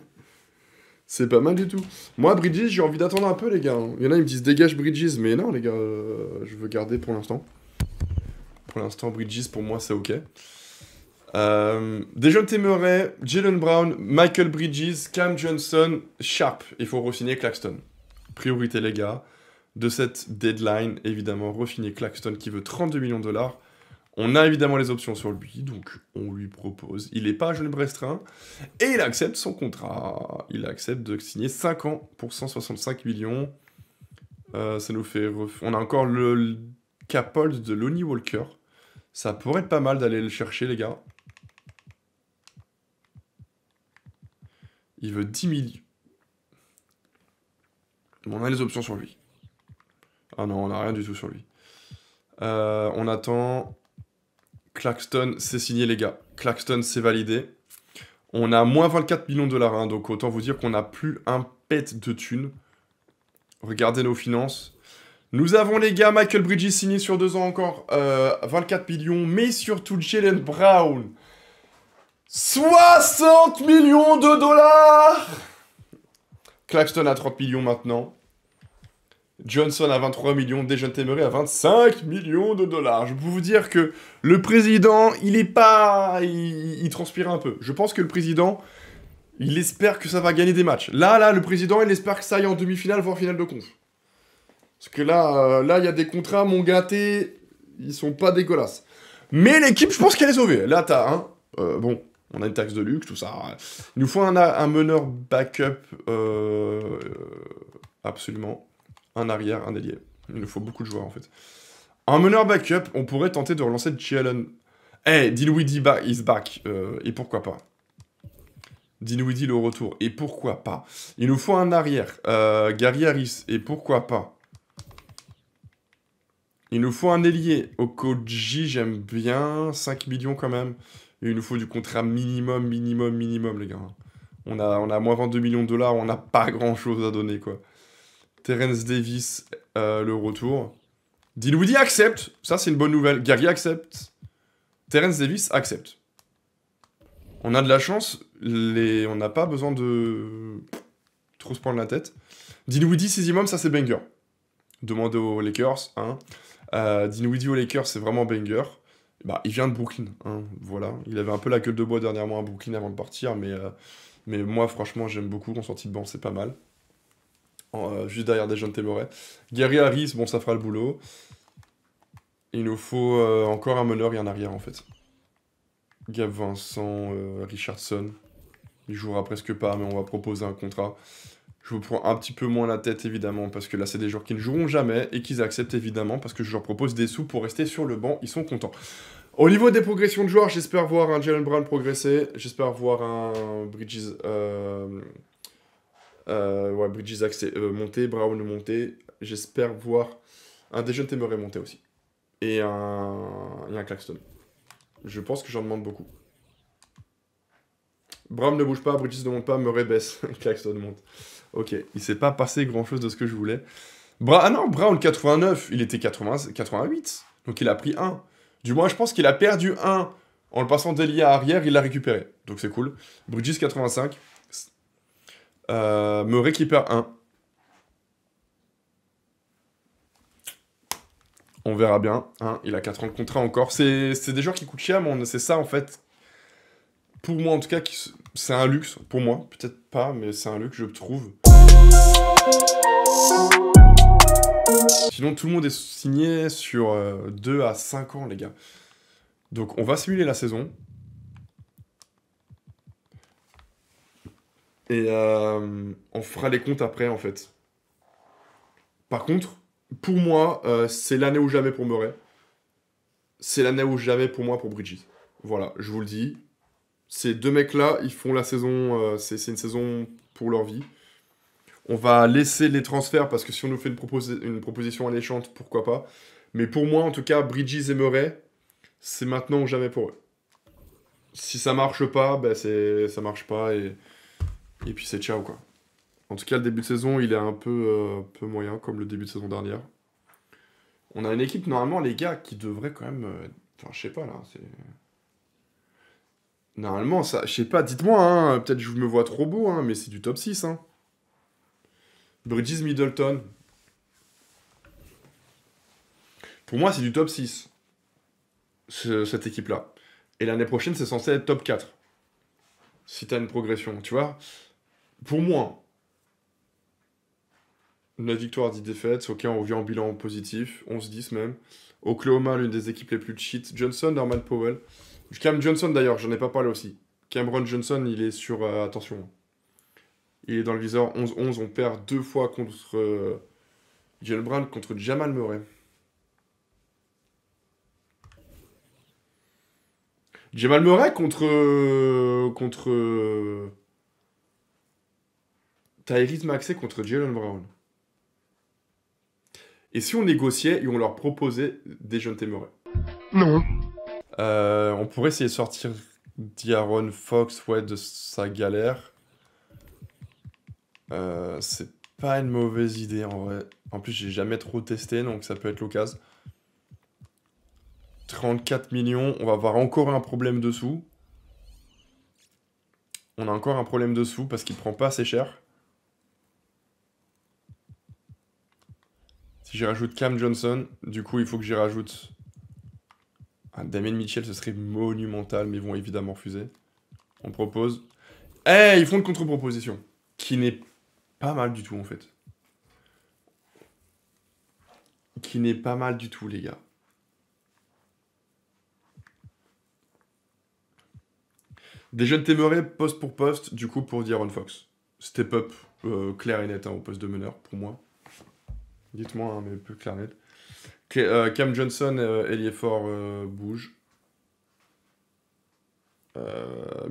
c'est pas mal du tout. Moi, Bridges, j'ai envie d'attendre un peu, les gars. Hein. Il y en a, ils me disent dégage Bridges. Mais non, les gars, euh, je veux garder pour l'instant. Pour l'instant, Bridges, pour moi, c'est OK. Euh, jeunes Jalen Brown, Michael Bridges, Cam Johnson, Sharp. Il faut re-signer Claxton. Priorité, les gars, de cette deadline, évidemment, refiner Claxton qui veut 32 millions de dollars. On a évidemment les options sur lui, donc on lui propose. Il n'est pas jeune restreins. et il accepte son contrat. Il accepte de signer 5 ans pour 165 millions. Euh, ça nous fait. On a encore le, le capold de Lonnie Walker. Ça pourrait être pas mal d'aller le chercher, les gars. Il veut 10 millions. on a les options sur lui. Ah non, on n'a rien du tout sur lui. Euh, on attend. Claxton, c'est signé les gars. Claxton, c'est validé. On a moins 24 millions de dollars, hein, donc autant vous dire qu'on n'a plus un pet de thunes. Regardez nos finances. Nous avons les gars, Michael Bridges signé sur deux ans encore, 24 euh, millions, mais surtout Jalen Brown. 60 millions de dollars Claxton à 30 millions maintenant. Johnson à 23 millions, Dejan Temeré à 25 millions de dollars. Je peux vous dire que le président, il est pas... Il, transpire un peu. Je pense que le président, il espère que ça va gagner des matchs. Là, là, le président, il espère que ça aille en demi-finale, voire finale de conf. Parce que là, euh, là, il y a des contrats, mon gâté, ils sont pas dégueulasses. Mais l'équipe, je pense qu'elle est sauvée. Là, t'as, hein, bon, on a une taxe de luxe, tout ça. Il nous faut un, meneur backup, euh, absolument. Un arrière, un ailier. Il nous faut beaucoup de joueurs, en fait. Un meneur backup, on pourrait tenter de relancer challenge. Eh, hey, Dinwiddie is back. Euh, et pourquoi pas Dinwiddie le retour. Et pourquoi pas Il nous faut un arrière. Euh, Gary Harris. Et pourquoi pas Il nous faut un ailier. Okoji, j'aime bien. 5 millions quand même il nous faut du contrat minimum, minimum, minimum, les gars. On a, on a moins 22 millions de dollars, on n'a pas grand-chose à donner, quoi. Terence Davis, euh, le retour. Dinwiddie accepte, ça c'est une bonne nouvelle. Gary accepte. Terence Davis accepte. On a de la chance, les... on n'a pas besoin de trop se prendre la tête. Dinwiddie, Sizimum, ça c'est banger. Demandez aux Lakers. Hein. Euh, aux Lakers, c'est vraiment banger bah, il vient de Brooklyn. Hein, voilà. Il avait un peu la gueule de bois dernièrement à Brooklyn avant de partir, mais, euh, mais moi, franchement, j'aime beaucoup. qu'on sortie de banc, c'est pas mal. Euh, juste derrière des jeunes Moret. Gary Harris, bon, ça fera le boulot. Il nous faut euh, encore un meneur et un arrière, en fait. Gab Vincent, Richardson. Il jouera presque pas, mais on va proposer un contrat. Je vous prends un petit peu moins la tête évidemment parce que là c'est des joueurs qui ne joueront jamais et qu'ils acceptent évidemment parce que je leur propose des sous pour rester sur le banc, ils sont contents. Au niveau des progressions de joueurs, j'espère voir un Jalen Brown progresser, j'espère voir un Bridges, euh, euh, ouais, Bridges euh, monter, Brown monter, j'espère voir un Dejon Temeray monter aussi et un, et un Claxton. Je pense que j'en demande beaucoup. Brown ne bouge pas, Bridges ne monte pas, Murray baisse, Claxton monte. Ok, il s'est pas passé grand-chose de ce que je voulais. ah non, Brown 89, il était 88, donc il a pris 1. Du moins, je pense qu'il a perdu 1 en le passant à arrière, il l'a récupéré. Donc c'est cool. Bridges 85 me récupère 1. On verra bien. Il a 4 ans de contrat encore. C'est des joueurs qui coûtent cher, mais c'est ça en fait. Pour moi en tout cas, c'est un luxe. Pour moi, peut-être pas, mais c'est un luxe, je trouve. Sinon, tout le monde est signé sur 2 euh, à 5 ans, les gars. Donc, on va simuler la saison. Et euh, on fera les comptes après, en fait. Par contre, pour moi, euh, c'est l'année ou jamais pour Murray. C'est l'année ou jamais pour moi pour Bridget. Voilà, je vous le dis. Ces deux mecs-là, ils font la saison. c'est une saison pour leur vie. On va laisser les transferts parce que si on nous fait une, une proposition alléchante, pourquoi pas. Mais pour moi, en tout cas, Bridges et Murray, c'est maintenant ou jamais pour eux. Si ça marche pas, ben c'est ça marche pas et, et puis c'est ciao quoi. En tout cas, le début de saison, il est un peu, euh, peu moyen comme le début de saison dernière. On a une équipe, normalement, les gars, qui devrait quand même. Euh, enfin, je sais pas là. Normalement, ça, je sais pas, dites-moi, hein, peut-être je me vois trop beau, hein, mais c'est du top 6. Hein. Bridges, Middleton. Pour moi, c'est du top 6, cette équipe-là. Et l'année prochaine, c'est censé être top 4. Si t'as une progression, tu vois. Pour moi, 9 victoires, 10 défaites. Ok, on revient en bilan positif, 11-10 même. Oklahoma, l'une des équipes les plus cheats. Johnson, Norman Powell. Cam Johnson d'ailleurs, j'en ai pas parlé aussi. Cameron Johnson, il est sur. Euh, attention. Et dans le viseur 11-11, on perd deux fois contre euh, Jalen Brown, contre Jamal Murray. Jamal Murray contre. Euh, contre. Euh, Tyrese Maxey contre Jalen Brown. Et si on négociait et on leur proposait des jeunes Murray Non. on pourrait essayer de sortir D'Aaron Fox de sa galère. Euh, c'est pas une mauvaise idée en vrai. En plus, j'ai jamais trop testé, donc ça peut être l'occasion. 34 millions, on va avoir encore un problème dessous. On a encore un problème dessous parce qu'il prend pas assez cher. Si j'y rajoute Cam Johnson, du coup, il faut que j'y rajoute. Damien Mitchell, ce serait monumental, mais ils vont évidemment refuser. On propose. Eh, hey, ils font une contre-proposition qui n'est pas mal du tout en fait. Qui n'est pas mal du tout, les gars. Des jeunes téméraires poste pour poste, du coup, pour dire on Fox. Step up, euh, clair et net, hein, au poste de meneur, pour moi. Dites-moi, hein, mais plus clair net. Euh, Cam Johnson, euh, fort euh, bouge.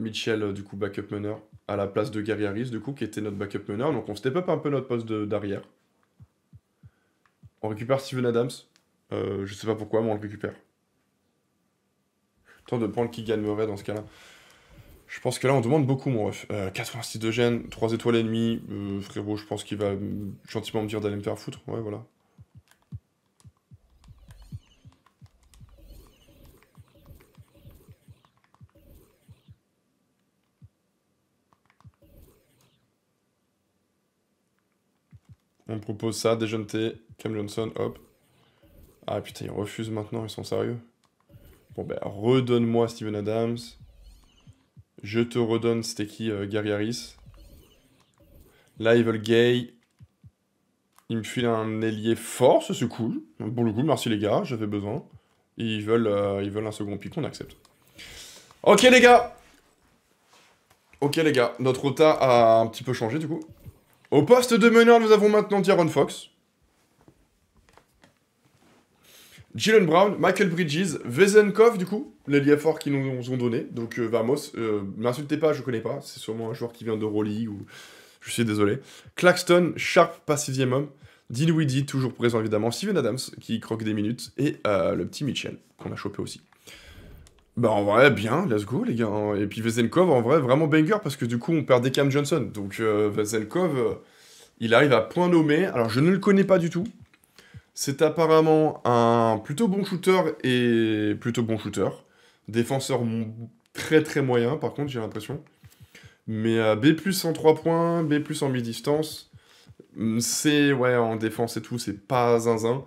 Mitchell, euh, du coup, backup meneur, à la place de Gary Harris, du coup, qui était notre backup meneur. Donc on step up un peu notre poste d'arrière. On récupère Steven Adams. Euh, je sais pas pourquoi, mais on le récupère. Tant de prendre qui gagne dans ce cas-là. Je pense que là, on demande beaucoup, mon ref. 86 euh, de gêne, 3 étoiles et demi. frérot, je pense qu'il va gentiment me dire d'aller me faire foutre. Ouais, voilà. On propose ça, déjeuner, Cam Johnson, hop. Ah putain, ils refusent maintenant, ils sont sérieux. Bon ben, redonne-moi Steven Adams. Je te redonne, c'était qui euh, Là, ils veulent Gay. Ils me filent un ailier fort, c'est cool. Bon, le coup, merci les gars, j'avais besoin. Ils veulent, euh, ils veulent un second pick, on accepte. Ok les gars Ok les gars, notre OTA a un petit peu changé du coup. Au poste de meneur, nous avons maintenant Tyrone Fox. Jalen Brown, Michael Bridges, Vezenkov, du coup, les liens forts qu'ils nous ont donné. Donc euh, Vamos, euh, m'insultez pas, je connais pas. C'est sûrement un joueur qui vient de Rolly ou. Je suis désolé. Claxton, Sharp, pas sixième homme. Dinwiddie, toujours présent évidemment. Steven Adams, qui croque des minutes. Et euh, le petit Mitchell, qu'on a chopé aussi. Bah en vrai, bien, let's go les gars. Hein. Et puis Veselkov en vrai, vraiment banger parce que du coup, on perd Cam Johnson. Donc euh, Veselkov, euh, il arrive à point nommé. Alors je ne le connais pas du tout. C'est apparemment un plutôt bon shooter et plutôt bon shooter. Défenseur très très moyen par contre, j'ai l'impression. Mais euh, B en 3 points, B en mi-distance. C'est, ouais, en défense et tout, c'est pas zinzin.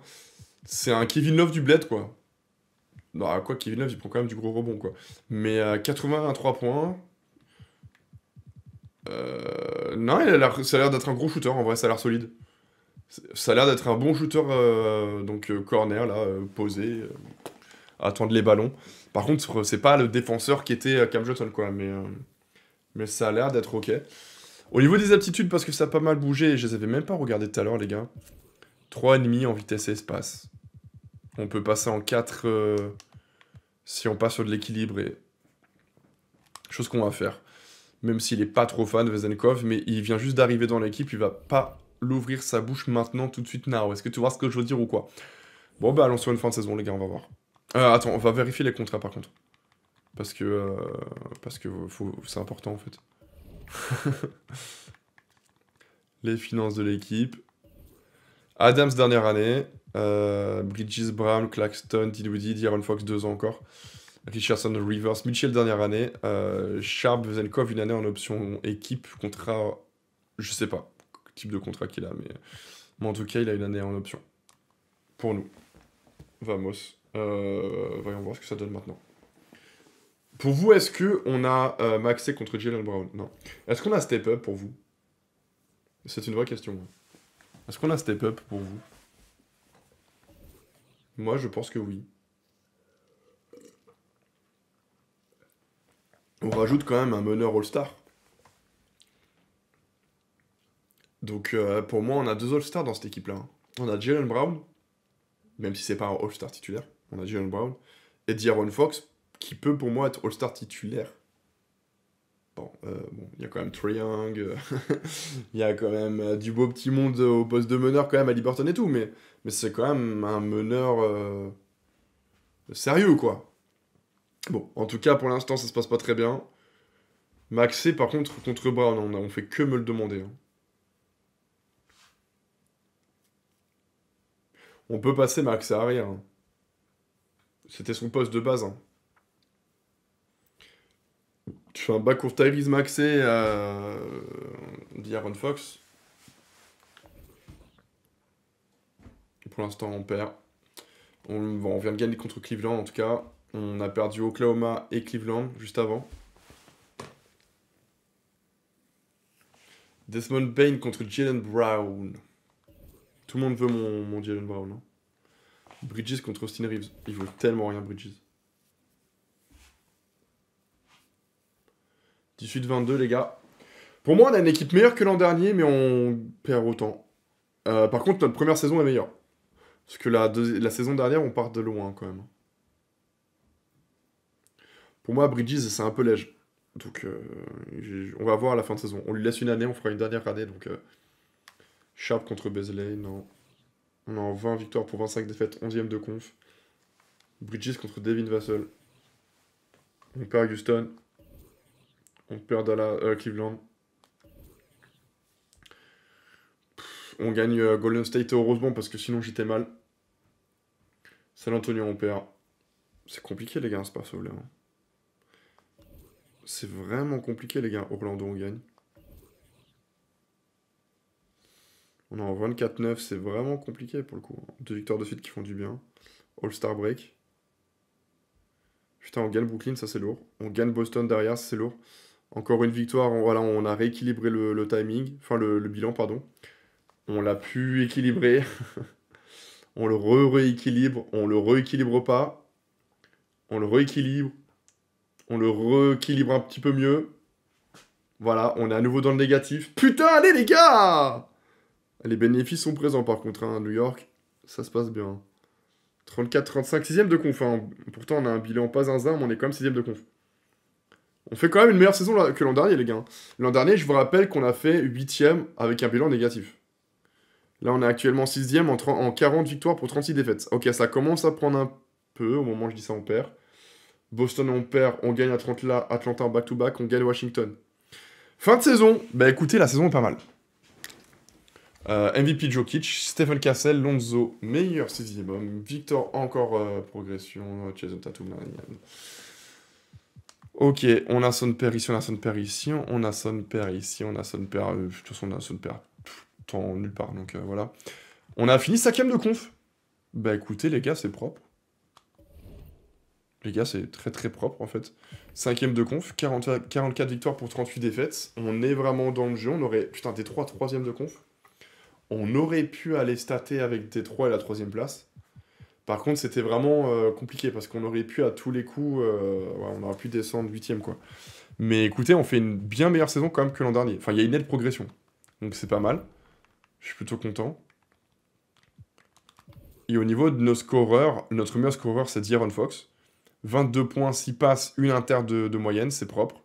C'est un Kevin Love du bled quoi. Bah, quoi, Kevin Love, il prend quand même du gros rebond, quoi. Mais 83 points. Euh, non, a ça a l'air d'être un gros shooter en vrai, ça a l'air solide. Ça a l'air d'être un bon shooter, euh, donc euh, corner, là, posé, attendre les ballons. Par contre, c'est pas le défenseur qui était Cam Jotun. quoi, mais, mais ça a l'air d'être ok. Au niveau des aptitudes, parce que ça a pas mal bougé, et je les avais même pas regardées tout à l'heure, les gars. 3,5 en vitesse et espace. On peut passer en 4, si on passe sur de l'équilibre et chose qu'on va faire. Même s'il n'est pas trop fan de Vezenkov, mais il vient juste d'arriver dans l'équipe, il va pas l'ouvrir sa bouche maintenant tout de suite now. Est-ce que tu vois ce que je veux dire ou quoi Bon bah allons sur une fin de saison les gars, on va voir. Euh, attends, on va vérifier les contrats par contre. Parce que euh, parce que c'est important en fait. les finances de l'équipe. Adams, dernière année. Euh, Bridges, Brown, Claxton, Woody, D'Aaron Fox, deux ans encore. Richardson, Rivers, Mitchell, dernière année. Euh, Sharp, Vezenkov, une année en option équipe. Contrat, je sais pas type de contrat qu'il a, mais... mais en tout cas, il a une année en option. Pour nous. Vamos. Euh, voyons voir ce que ça donne maintenant. Pour vous, est-ce que on a maxé contre Jalen Brown Non. Est-ce qu'on a step up pour vous C'est une vraie question. Hein. Est-ce qu'on a step up pour vous Moi, je pense que oui. On rajoute quand même un meneur All-Star. Donc euh, pour moi, on a deux All-Stars dans cette équipe-là. Hein. On a Jalen Brown, même si c'est pas un All-Star titulaire, on a Jalen Brown, et D'Aaron Fox, qui peut pour moi être All-Star titulaire. Euh, bon, il y a quand même Young, euh, il y a quand même euh, du beau petit monde au poste de meneur quand même à Liberton et tout, mais, mais c'est quand même un meneur sérieux, quoi. Bon, en tout cas, pour l'instant, ça se passe pas très bien. Maxé, par contre, contre Brown, on, on fait que me le demander. Hein. On peut passer Max à arrière. Hein. C'était son poste de base. Hein. Je fais un bac pour Tyrese Maxey à euh, D'Aaron Fox. Pour l'instant, on perd. On, vient de gagner contre Cleveland en tout cas. On a perdu Oklahoma et Cleveland juste avant. Desmond Bain contre Jalen Brown. Tout le monde veut mon, Jalen Brown. Hein. Bridges contre Austin Reeves. Il veut tellement rien, Bridges. 18-22, les gars. Pour moi, on a une équipe meilleure que l'an dernier, mais on perd autant. Euh, par contre, notre première saison est meilleure. Parce que la, la saison dernière, on part de loin quand même. Pour moi, Bridges, c'est un peu léger. Donc, euh, on va voir à la fin de saison. On lui laisse une année, on fera une dernière année. Donc, euh, Sharp contre Bezley, non. On est en 20 victoires pour 25 défaites, 11ème de conf. Bridges contre Devin Vassell. On perd Houston. On perd à la euh, Cleveland. on gagne euh, Golden State heureusement parce que sinon j'étais mal. San Antonio on perd. C'est compliqué les gars, c'est pas hein. C'est vraiment compliqué les gars. Orlando on gagne. On est en 24-9, c'est vraiment compliqué pour le coup. Hein. Deux victoires de suite qui font du bien. All-Star Break. Putain, on gagne Brooklyn, ça c'est lourd. On gagne Boston derrière, c'est lourd. Encore une victoire, on, voilà, on a rééquilibré le, timing, enfin le, bilan, pardon. On l'a pu équilibrer. on le rééquilibre, on le rééquilibre pas. On le rééquilibre. On le rééquilibre un petit peu mieux. Voilà, on est à nouveau dans le négatif. Putain, allez les gars Les bénéfices sont présents par contre à hein, New York. Ça se passe bien. 34-35, 6ème de conf. Hein. Pourtant, on a un bilan pas zinzin, mais on est quand même 6 de conf. On fait quand même une meilleure saison que l'an dernier, les gars. Hein. L'an dernier, je vous rappelle qu'on a fait 8 avec un bilan négatif. Là, on est actuellement 6ème en, 40 victoires pour 36 défaites. Ok, ça commence à prendre un peu. Au moment où je dis ça, on perd. Boston, on perd. On gagne à là. Atlanta back-to-back. on gagne Washington. Fin de saison. Bah écoutez, la saison est pas mal. Euh, MVP MVP Jokic, Stephen Cassel. Lonzo, meilleur sixième Victor, encore euh, progression. Euh, Jason Tatum, Ok, on a son père ici, on a son père ici, on a son père ici, on a son père. Euh, de toute façon, on a son père tant nulle part, donc euh, voilà. On a fini cinquième de conf. Bah écoutez, les gars, c'est propre. Les gars, c'est très très propre en fait. Cinquième de conf, 44 victoires pour 38 défaites. On est vraiment dans le jeu. On aurait. Putain, T3, troisième de conf. On aurait pu aller stater avec T3 et la troisième place. Par contre, c'était vraiment euh, compliqué parce qu'on aurait pu à tous les coups, euh, on aurait pu descendre huitième quoi. Mais écoutez, on fait une bien meilleure saison quand même que l'an dernier. Enfin, il y a une nette progression, donc c'est pas mal. Je suis plutôt content. Et au niveau de nos scoreurs, notre meilleur scoreur c'est Iron Fox. 22 points, 6 passes, une inter de, moyenne, c'est propre.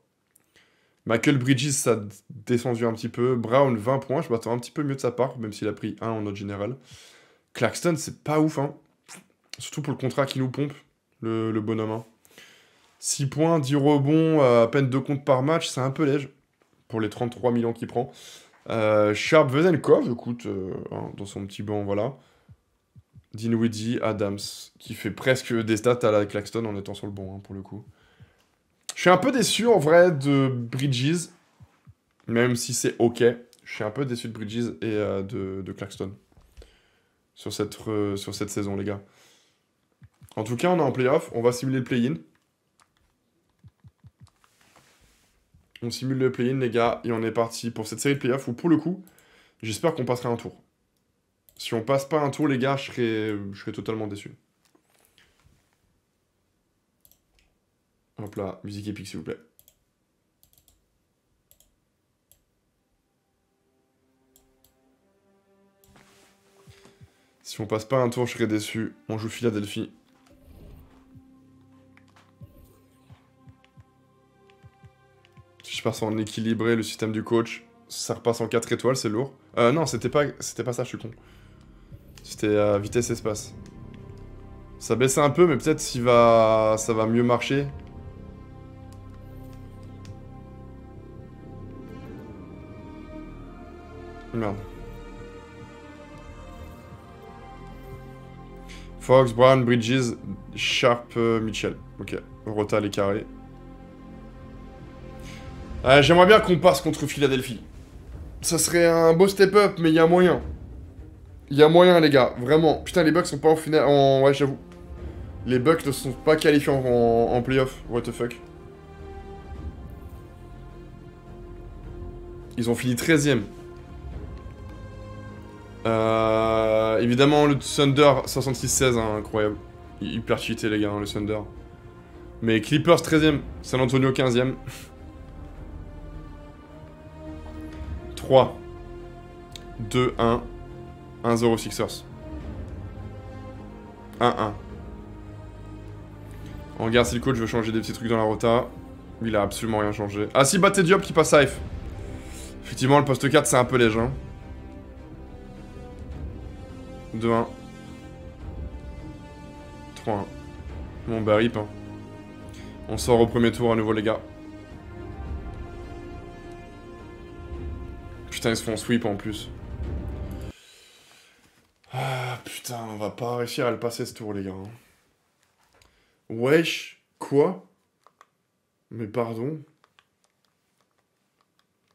Michael Bridges, ça a descendu un petit peu. Brown, 20 points, je m'attends un petit peu mieux de sa part, même s'il a pris 1 en note générale. Claxton, c'est pas ouf, hein. Surtout pour le contrat qui nous pompe, le, bonhomme. 6 hein. points, 10 rebonds, euh, à peine 2 comptes par match, c'est un peu léger pour les 33 millions qu'il prend. Euh, Sharp Vezenkov, écoute, euh, hein, dans son petit banc, voilà. Dinwiddie, Adams, qui fait presque des stats à la Claxton en étant sur le bon hein, pour le coup. Je suis un peu déçu, en vrai, de Bridges, même si c'est OK. Je suis un peu déçu de Bridges et de, de, Claxton sur cette, sur cette saison, les gars. En tout cas, on est en playoff. On va simuler le play-in. On simule le play-in, les gars, et on est parti pour cette série de playoffs où, pour le coup, j'espère qu'on passera un tour. Si on passe pas un tour, les gars, je serais, je totalement déçu. Hop là, musique épique, s'il vous plaît. Si on passe pas un tour, je serais déçu. On joue Philadelphie. je passe en équilibré, le système du coach, ça repasse en 4 étoiles, c'est lourd. Euh, non, c'était pas, c'était pas ça, je suis con. C'était vitesse espace. Ça baissait un peu, mais peut-être s'il va, ça va mieux marcher. Merde. Fox, Brown, Bridges, Sharp, euh, Mitchell. Ok, Rota les carrés. Euh, j'aimerais bien qu'on passe contre Philadelphie. Ça serait un beau step-up, mais il y a moyen. Il y a moyen, les gars, vraiment. Putain, les Bucks sont pas en finale. Ouais, j'avoue. Les Bucks ne sont pas qualifiés en, playoff. What the fuck. Ils ont fini 13ème. Euh, évidemment, le Thunder 66-16, hein, incroyable. Hyper cheaté, les gars, hein, le Thunder. Mais Clippers 13ème, San Antonio 15ème. 3, 2, 1, 1, 0 Sixers. 1, 1. On regarde si le coach veut changer des petits trucs dans la rota. Il a absolument rien changé. Ah si, battez Diop qui passe safe Effectivement, le poste 4, c'est un peu léger. 2-1. Hein. 3-1. Bon, bah rip. Hein. On sort au premier tour à nouveau, les gars. Putain, ils se font sweep en plus. Ah, putain, on va pas réussir à le passer ce tour, les gars. Hein. Wesh, quoi Mais pardon.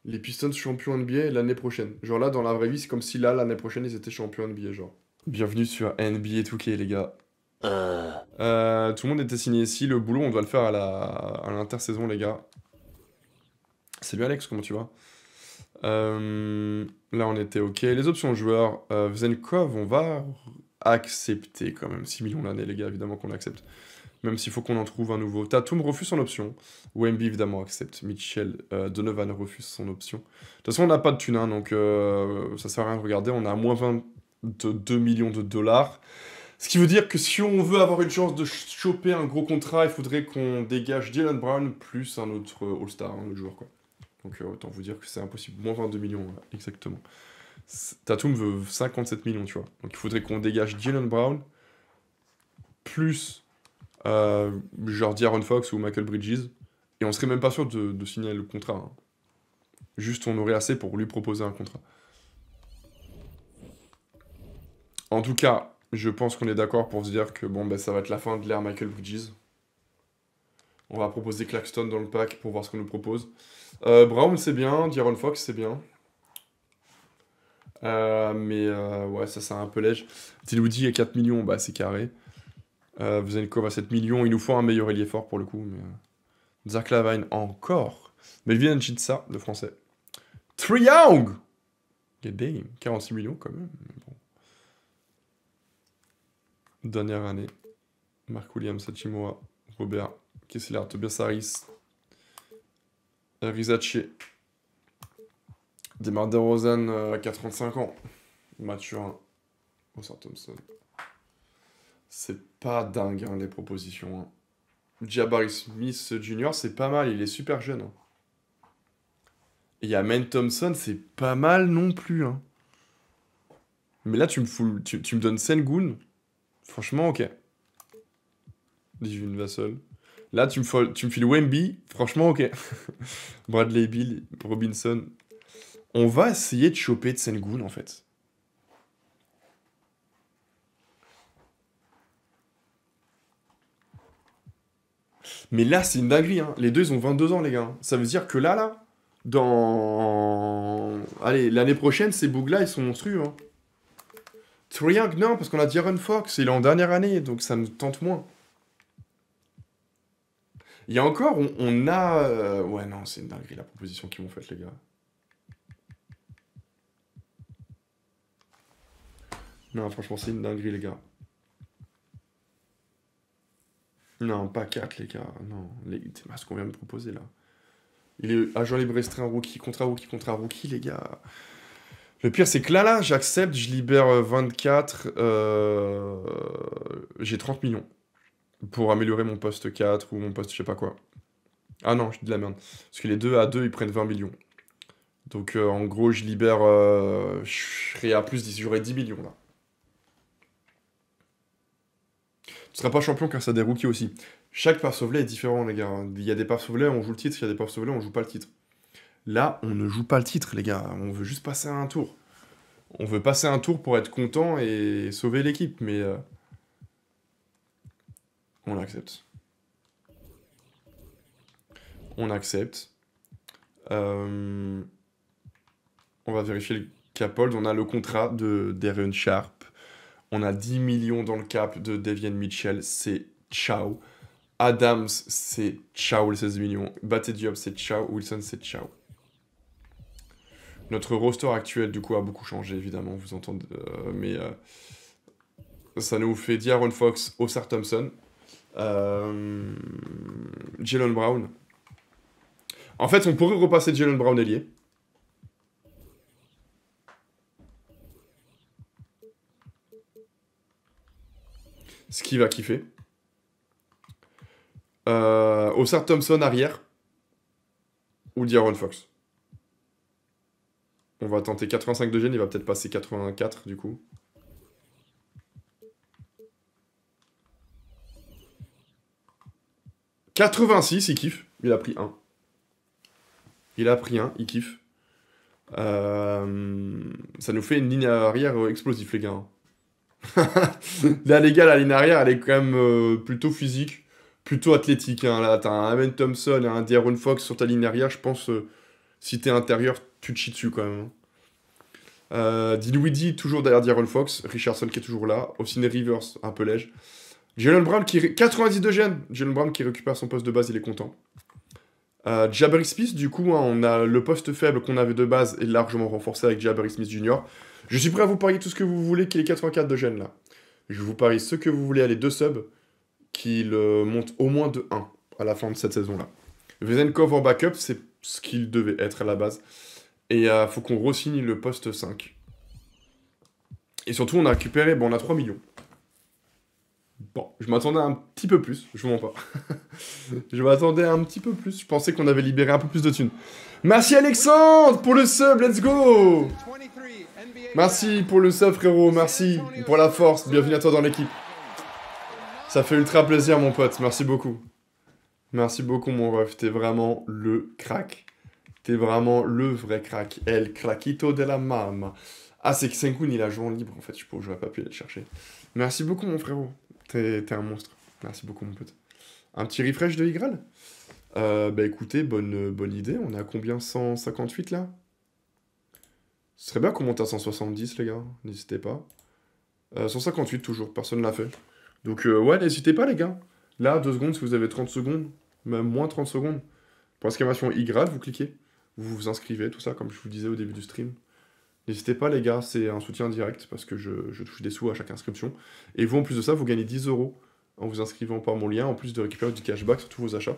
Les Pistons champions NBA l'année prochaine. Genre là, dans la vraie vie, c'est comme si là, l'année prochaine, ils étaient champions NBA, genre. Bienvenue sur NBA 2K, les gars. Euh. Euh, tout le monde était signé ici. Le boulot, on doit le faire à l'intersaison, la... les gars. Salut Alex, comment tu vas euh, là, on était OK. Les options joueurs, euh, on va accepter quand même. 6 millions l'année, les gars, évidemment qu'on accepte Même s'il faut qu'on en trouve un nouveau. Tatum refuse son option. Wemby, évidemment, accepte. Mitchell, euh, Donovan refuse son option. De toute façon, on n'a pas de thune, hein, donc euh, ça sert à rien de regarder. On a moins 22 de millions de dollars. Ce qui veut dire que si on veut avoir une chance de choper un gros contrat, il faudrait qu'on dégage Dylan Brown plus un autre All-Star, un hein, autre joueur, quoi. Donc euh, autant vous dire que c'est impossible. Moins 22 millions, hein, exactement. Tatum veut 57 millions, tu vois. Donc il faudrait qu'on dégage Jalen Brown, plus euh, Jordi Fox ou Michael Bridges, et on serait même pas sûr de, signer le contrat. Hein. Juste, on aurait assez pour lui proposer un contrat. En tout cas, je pense qu'on est d'accord pour se dire que bon, bah, ça va être la fin de l'ère Michael Bridges. On va proposer Claxton dans le pack pour voir ce qu'on nous propose. Euh, Brown, c'est bien. Diaron Fox, c'est bien. Euh, mais euh, ouais, ça, c'est un peu léger. Tilwoody à 4 millions, bah, c'est carré. vous avez à 7 millions. Il nous faut un meilleur ailier fort pour le coup. Mais... Zach Lavine, encore. Melvin ça le français. Triang Get 46 millions quand même. Dernière année. Marc Williams, Sachimoa, Robert, là Tobias Harris, Rizace, Demar DeRozan euh, à 45 ans, Mathurin, hein. Oscar Thompson. C'est pas dingue hein, les propositions. Hein. Jabari Smith Jr., c'est pas mal, il est super jeune. Hein. Et Amen Thompson, c'est pas mal non plus. Mais là, tu me, fous, tu, me donnes Sengun. Franchement, ok. Divine Vassal. Là, tu me, files, tu Wemby, franchement, ok. Bradley Bill, Robinson. On va essayer de choper de en fait. Mais là, c'est une dinguerie. Hein. Les deux, ils ont 22 ans, les gars. Ça veut dire que là, là, dans... Allez, l'année prochaine, ces bougla là ils sont monstrueux. Hein. Triangle, non, parce qu'on a Diaron Fox, il est en dernière année, donc ça nous tente moins. Il y a encore, on, a... Euh, ouais, non, c'est une dinguerie la proposition qu'ils m'ont faite, les gars. Non, franchement, c'est une dinguerie, les gars. Non, pas 4, les gars. Non, c'est pas ce qu'on vient de proposer, là. Il est agent libre restreint, rookie, contrat rookie, contrat rookie, les gars. Le pire, c'est que là, là, j'accepte, je libère 24, euh, euh, j'ai 30 millions pour améliorer mon poste 4 ou mon poste je sais pas quoi. Ah non, je dis de la merde. Parce que les deux à 2, ils prennent 20 millions. Donc euh, en gros, je libère. Euh, je serai à plus, j'aurai 10 millions là. Tu seras pas champion car ça des rookies aussi. Chaque part sauvelet est différent, les gars. Il y a des parts sauvelets, on joue le titre. Il y a des par sauvelets, on joue pas le titre. Là, on ne joue pas le titre, les gars. On veut juste passer un tour. On veut passer un tour pour être content et sauver l'équipe. Mais. Euh, on accepte. On accepte. Euh, on va vérifier le capold. On a le contrat de Darren Sharp. On a 10 millions dans le cap de Devian Mitchell. C'est ciao. Adams, c'est ciao 16 millions. Baté Diop, c'est ciao. Wilson, c'est ciao. Notre roster actuel, du coup, a beaucoup changé, évidemment, vous entendez. Euh, mais euh, ça nous fait D'Aaron Fox, Osar Thompson, euh, Jalen Brown. En fait, on pourrait repasser Jalen Brown ailier. Ce qui va kiffer. Euh, Thompson arrière. Ou diaron Fox. On va tenter 85 de gêne, il va peut-être passer 84 du coup. 86, il kiffe. Il a pris 1. Il a pris 1, il kiffe. Euh, ça nous fait une ligne arrière euh, explosive, les gars. Hein. là, les gars, la ligne arrière, elle est quand même euh, plutôt physique, plutôt athlétique. Hein. Là, t'as un Amen Thompson et un D'Aaron Fox sur ta ligne arrière. Je pense, si t'es intérieur, tu te chies dessus quand même. Hein. toujours derrière D'Aaron Fox. Richardson qui est toujours là. Austin Rivers, un peu léger. Jalen Brown qui. 92 gènes. Jalen Brown qui récupère son poste de base, il est content. Euh, Jabari Smith, du coup, hein, on a le poste faible qu'on avait de base et largement renforcé avec Jabari Smith Jr. Je suis prêt à vous parier tout ce que vous voulez qu'il ait 84 de gènes là. Je vous parie ce que vous voulez à les deux subs qu'il euh, monte au moins de 1 à la fin de cette saison-là. Vezenkov en backup, c'est ce qu'il devait être à la base. Et il euh, faut qu'on re le poste 5. Et surtout, on a récupéré, bon, on a 3 millions. Bon, je m'attendais un petit peu plus, je vous mens pas. je m'attendais un petit peu plus, je pensais qu'on avait libéré un peu plus de thunes. Merci Alexandre pour le sub, let's go Merci pour le sub frérot, merci pour la force, bienvenue à toi dans l'équipe. Ça fait ultra plaisir mon pote, merci beaucoup. Merci beaucoup mon ref, t'es vraiment le crack. T'es vraiment le vrai crack, el craquito de la mama. Ah c'est que Senkun il a joué en libre en fait, je peux pas pu aller le chercher. Merci beaucoup mon frérot. T'es un monstre. Merci beaucoup, mon pote. Un petit refresh de Ygral euh, Bah écoutez, bonne, bonne idée. On est à combien 158 là Ce serait bien qu'on monte à 170, les gars. N'hésitez pas. 158 euh, toujours, personne ne l'a fait. Donc euh, ouais, n'hésitez pas, les gars. Là, deux secondes, si vous avez 30 secondes, même moins 30 secondes. Pour inscription Ygral, vous cliquez. Vous vous inscrivez, tout ça, comme je vous disais au début du stream. N'hésitez pas les gars, c'est un soutien direct parce que je, touche des sous à chaque inscription. Et vous en plus de ça, vous gagnez 10 euros en vous inscrivant par mon lien, en plus de récupérer du cashback sur tous vos achats.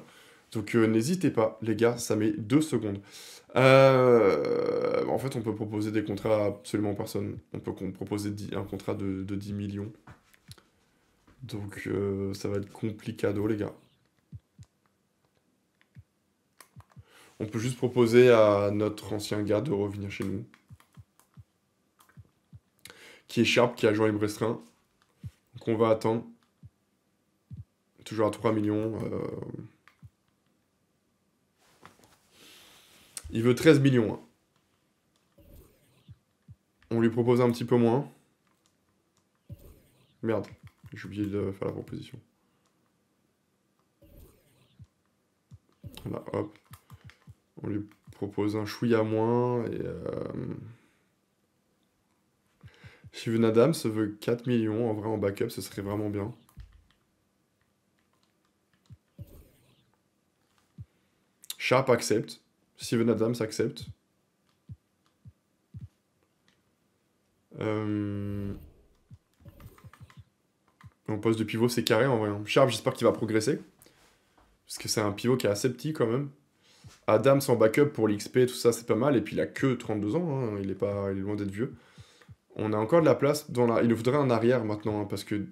Donc euh, n'hésitez pas les gars, ça met 2 secondes. Euh, en fait, on peut proposer des contrats à absolument personne. On peut proposer un contrat de, 10 millions. Donc euh, ça va être complicado les gars. On peut juste proposer à notre ancien gars de revenir chez nous qui est sharp, qui a joué me restreint. Donc on va attendre. Toujours à 3 millions. Euh. Il veut 13 millions. Hein. On lui propose un petit peu moins. Merde, j'ai oublié de faire la proposition. Voilà, hop. On lui propose un chouïa moins et... Euh, Steven Adams veut 4 millions. En vrai, en backup, ce serait vraiment bien. Sharp accepte. Steven Adams accepte. Mon euh, poste de pivot, c'est carré en vrai. Hein. Sharp, j'espère qu'il va progresser. Parce que c'est un pivot qui est assez petit quand même. Adams en backup pour l'XP, tout ça, c'est pas mal. Et puis il a que 32 ans. Hein. Il, est pas... il est loin d'être vieux on a encore de la place. Dans Il le voudrait un arrière maintenant, hein, parce que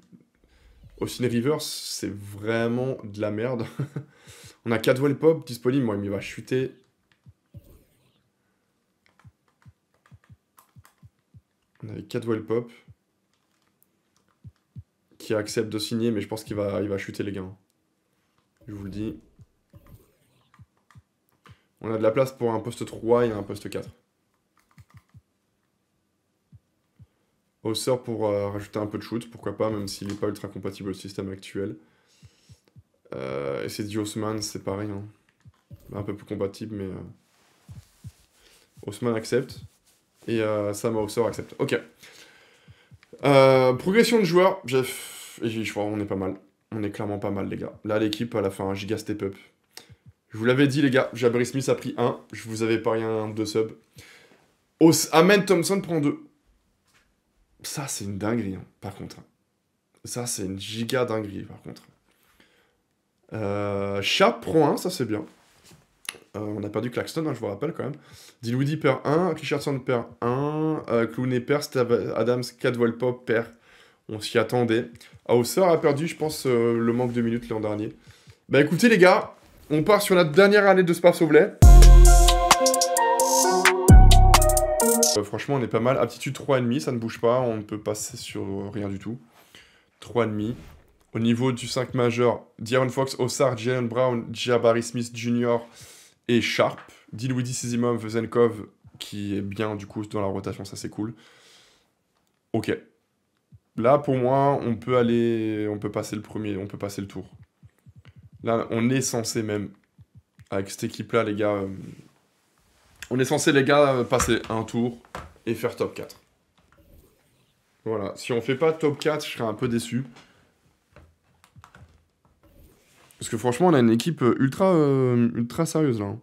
les Rivers, c'est vraiment de la merde. on a Cadwell Pop disponibles, Moi, il va chuter. On 4 Cadwell Pop qui accepte de signer, mais je pense qu'il va, il va chuter, les gars. Je vous le dis. On a de la place pour un poste 3 et un poste 4. pour euh, rajouter un peu de shoot, pourquoi pas, même s'il n'est pas ultra compatible au système actuel. Euh, et c'est dit Osman, c'est pareil. Hein. Un peu plus compatible, mais. Osman euh, accepte. Et Sam au accepte. Ok. progression de joueurs. Jeff, je crois on est pas mal. On est clairement pas mal, les gars. Là, l'équipe, à la fin, un giga step up. Je vous l'avais dit, les gars, Jabri Smith a pris 1. Je vous avais parié un de sub. Amen Thompson prend 2. Ça, c'est une dinguerie, hein, par contre. Hein. Ça, c'est une giga dinguerie, par contre. Euh, prend 1, ça c'est bien. Euh, on a perdu Claxton, hein, je vous rappelle quand même. Diloudi perd 1, Richardson perd 1, euh, Clooney perd, Adams, Cadwell Pop perd. On s'y attendait. Hauser a perdu, je pense, euh, le manque de minutes l'an dernier. Bah écoutez les gars, on part sur la dernière année de Spa Euh, franchement, on est pas mal. Aptitude 3,5, ça ne bouge pas. On ne peut passer sur euh, rien du tout. 3,5. Au niveau du 5 majeur, Diaron Fox, Ossard, Jalen Brown, Jabari Smith Jr. et Sharp. Dilwidi Sizimov, Vezenkov, qui est bien du coup dans la rotation, ça c'est cool. Ok. Là, pour moi, on peut aller, on peut passer le premier, on peut passer le tour. Là, on est censé même, avec cette équipe-là, les gars, euh, on est censé, les gars, passer un tour et faire top 4. Voilà. Si on fait pas top 4, je serais un peu déçu. Parce que franchement, on a une équipe euh, ultra, euh, ultra sérieuse là. Hein.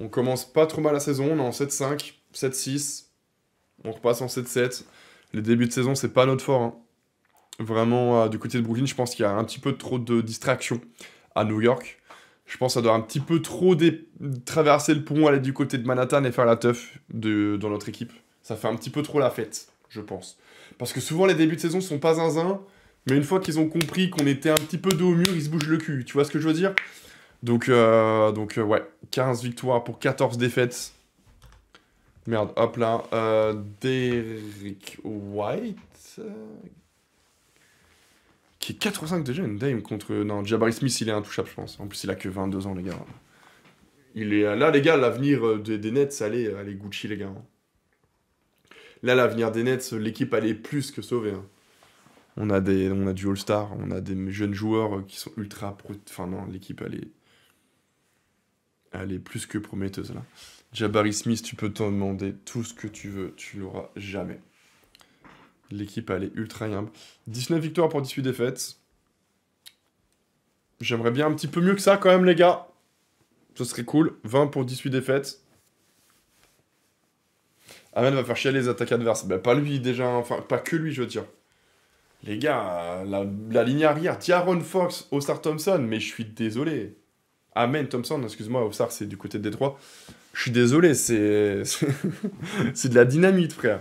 On commence pas trop mal la saison. On est en 7-5, 7-6. On repasse en 7-7. Les débuts de saison, c'est pas notre fort. Hein. Vraiment, euh, du côté de Brooklyn, je pense qu'il y a un petit peu trop de distractions à New York. Je pense que ça doit un petit peu trop traverser le pont, aller du côté de Manhattan et faire la teuf de... dans notre équipe. Ça fait un petit peu trop la fête, je pense. Parce que souvent, les débuts de saison sont pas zinzin, mais une fois qu'ils ont compris qu'on était un petit peu dos au mur, ils se bougent le cul. Tu vois ce que je veux dire Donc, euh, donc euh, ouais, 15 victoires pour 14 défaites. Merde, hop là. Euh, Derrick White. Euh, qui est 85 déjà, une dame contre... Non, Jabari Smith, il est intouchable, je pense. En plus, il a que 22 ans, les gars. Il est... Là, les gars, l'avenir euh, des, Nets, allez, allez, Gucci, les gars. Là, l'avenir des Nets, euh, l'équipe, elle est plus que sauvée. Hein. On, a des... on a du All-Star, on a des jeunes joueurs euh, qui sont ultra... Enfin non, l'équipe, elle est... Elle est plus que prometteuse, là. Jabari Smith, tu peux t'en demander tout ce que tu veux, tu l'auras jamais. L'équipe, elle est ultra humble. 19 victoires pour 18 défaites. J'aimerais bien un petit peu mieux que ça quand même, les gars. Ce serait cool. 20 pour 18 défaites. Amen va faire chier les attaques adverses. Ben, pas lui déjà, hein. enfin pas que lui je veux dire. Les gars, la, ligne arrière, tyron Fox, Ossar Thompson, mais je suis désolé. Amen Thompson, excuse-moi, Ossar, c'est du côté de Détroit. Je suis désolé, c'est... c'est de la dynamite frère.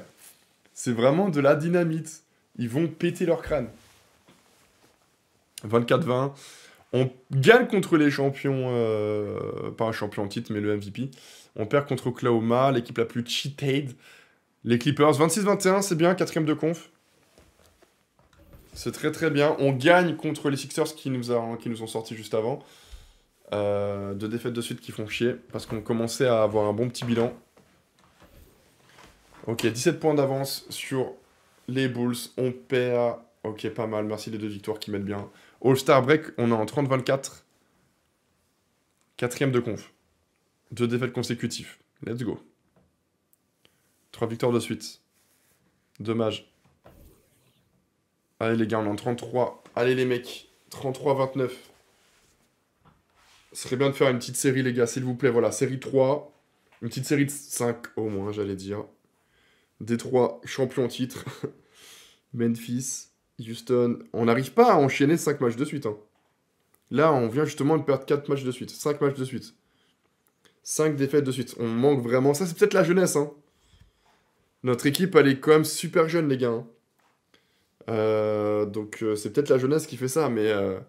C'est vraiment de la dynamite. Ils vont péter leur crâne. 24-20. On gagne contre les champions, euh, pas un champion en titre, mais le MVP. On perd contre Oklahoma, l'équipe la plus cheated. Les Clippers, 26-21, c'est bien, quatrième de conf. C'est très très bien. On gagne contre les Sixers qui nous, ont sortis juste avant. Euh, deux défaites de suite qui font chier, parce qu'on commençait à avoir un bon petit bilan. Ok, 17 points d'avance sur les Bulls. On perd. Ok, pas mal. Merci les deux victoires qui mettent bien. All-Star Break, on est en 30-24. Quatrième de conf. Deux défaites consécutives. Let's go. Trois victoires de suite. Dommage. Allez les gars, on est en 33. Allez les mecs. 33-29. Ce serait bien de faire une petite série, les gars, s'il vous plaît. Voilà, série 3. Une petite série de 5 au moins, j'allais dire. Détroit, champion en titre. Memphis, Houston. On n'arrive pas à enchaîner 5 matchs de suite. Hein. Là, on vient justement de perdre 4 matchs de suite. 5 matchs de suite. 5 défaites de suite. On manque vraiment. Ça, c'est peut-être la jeunesse. Hein. Notre équipe, elle est quand même super jeune, les gars. Hein. Euh, donc, euh, c'est peut-être la jeunesse qui fait ça, mais. Euh,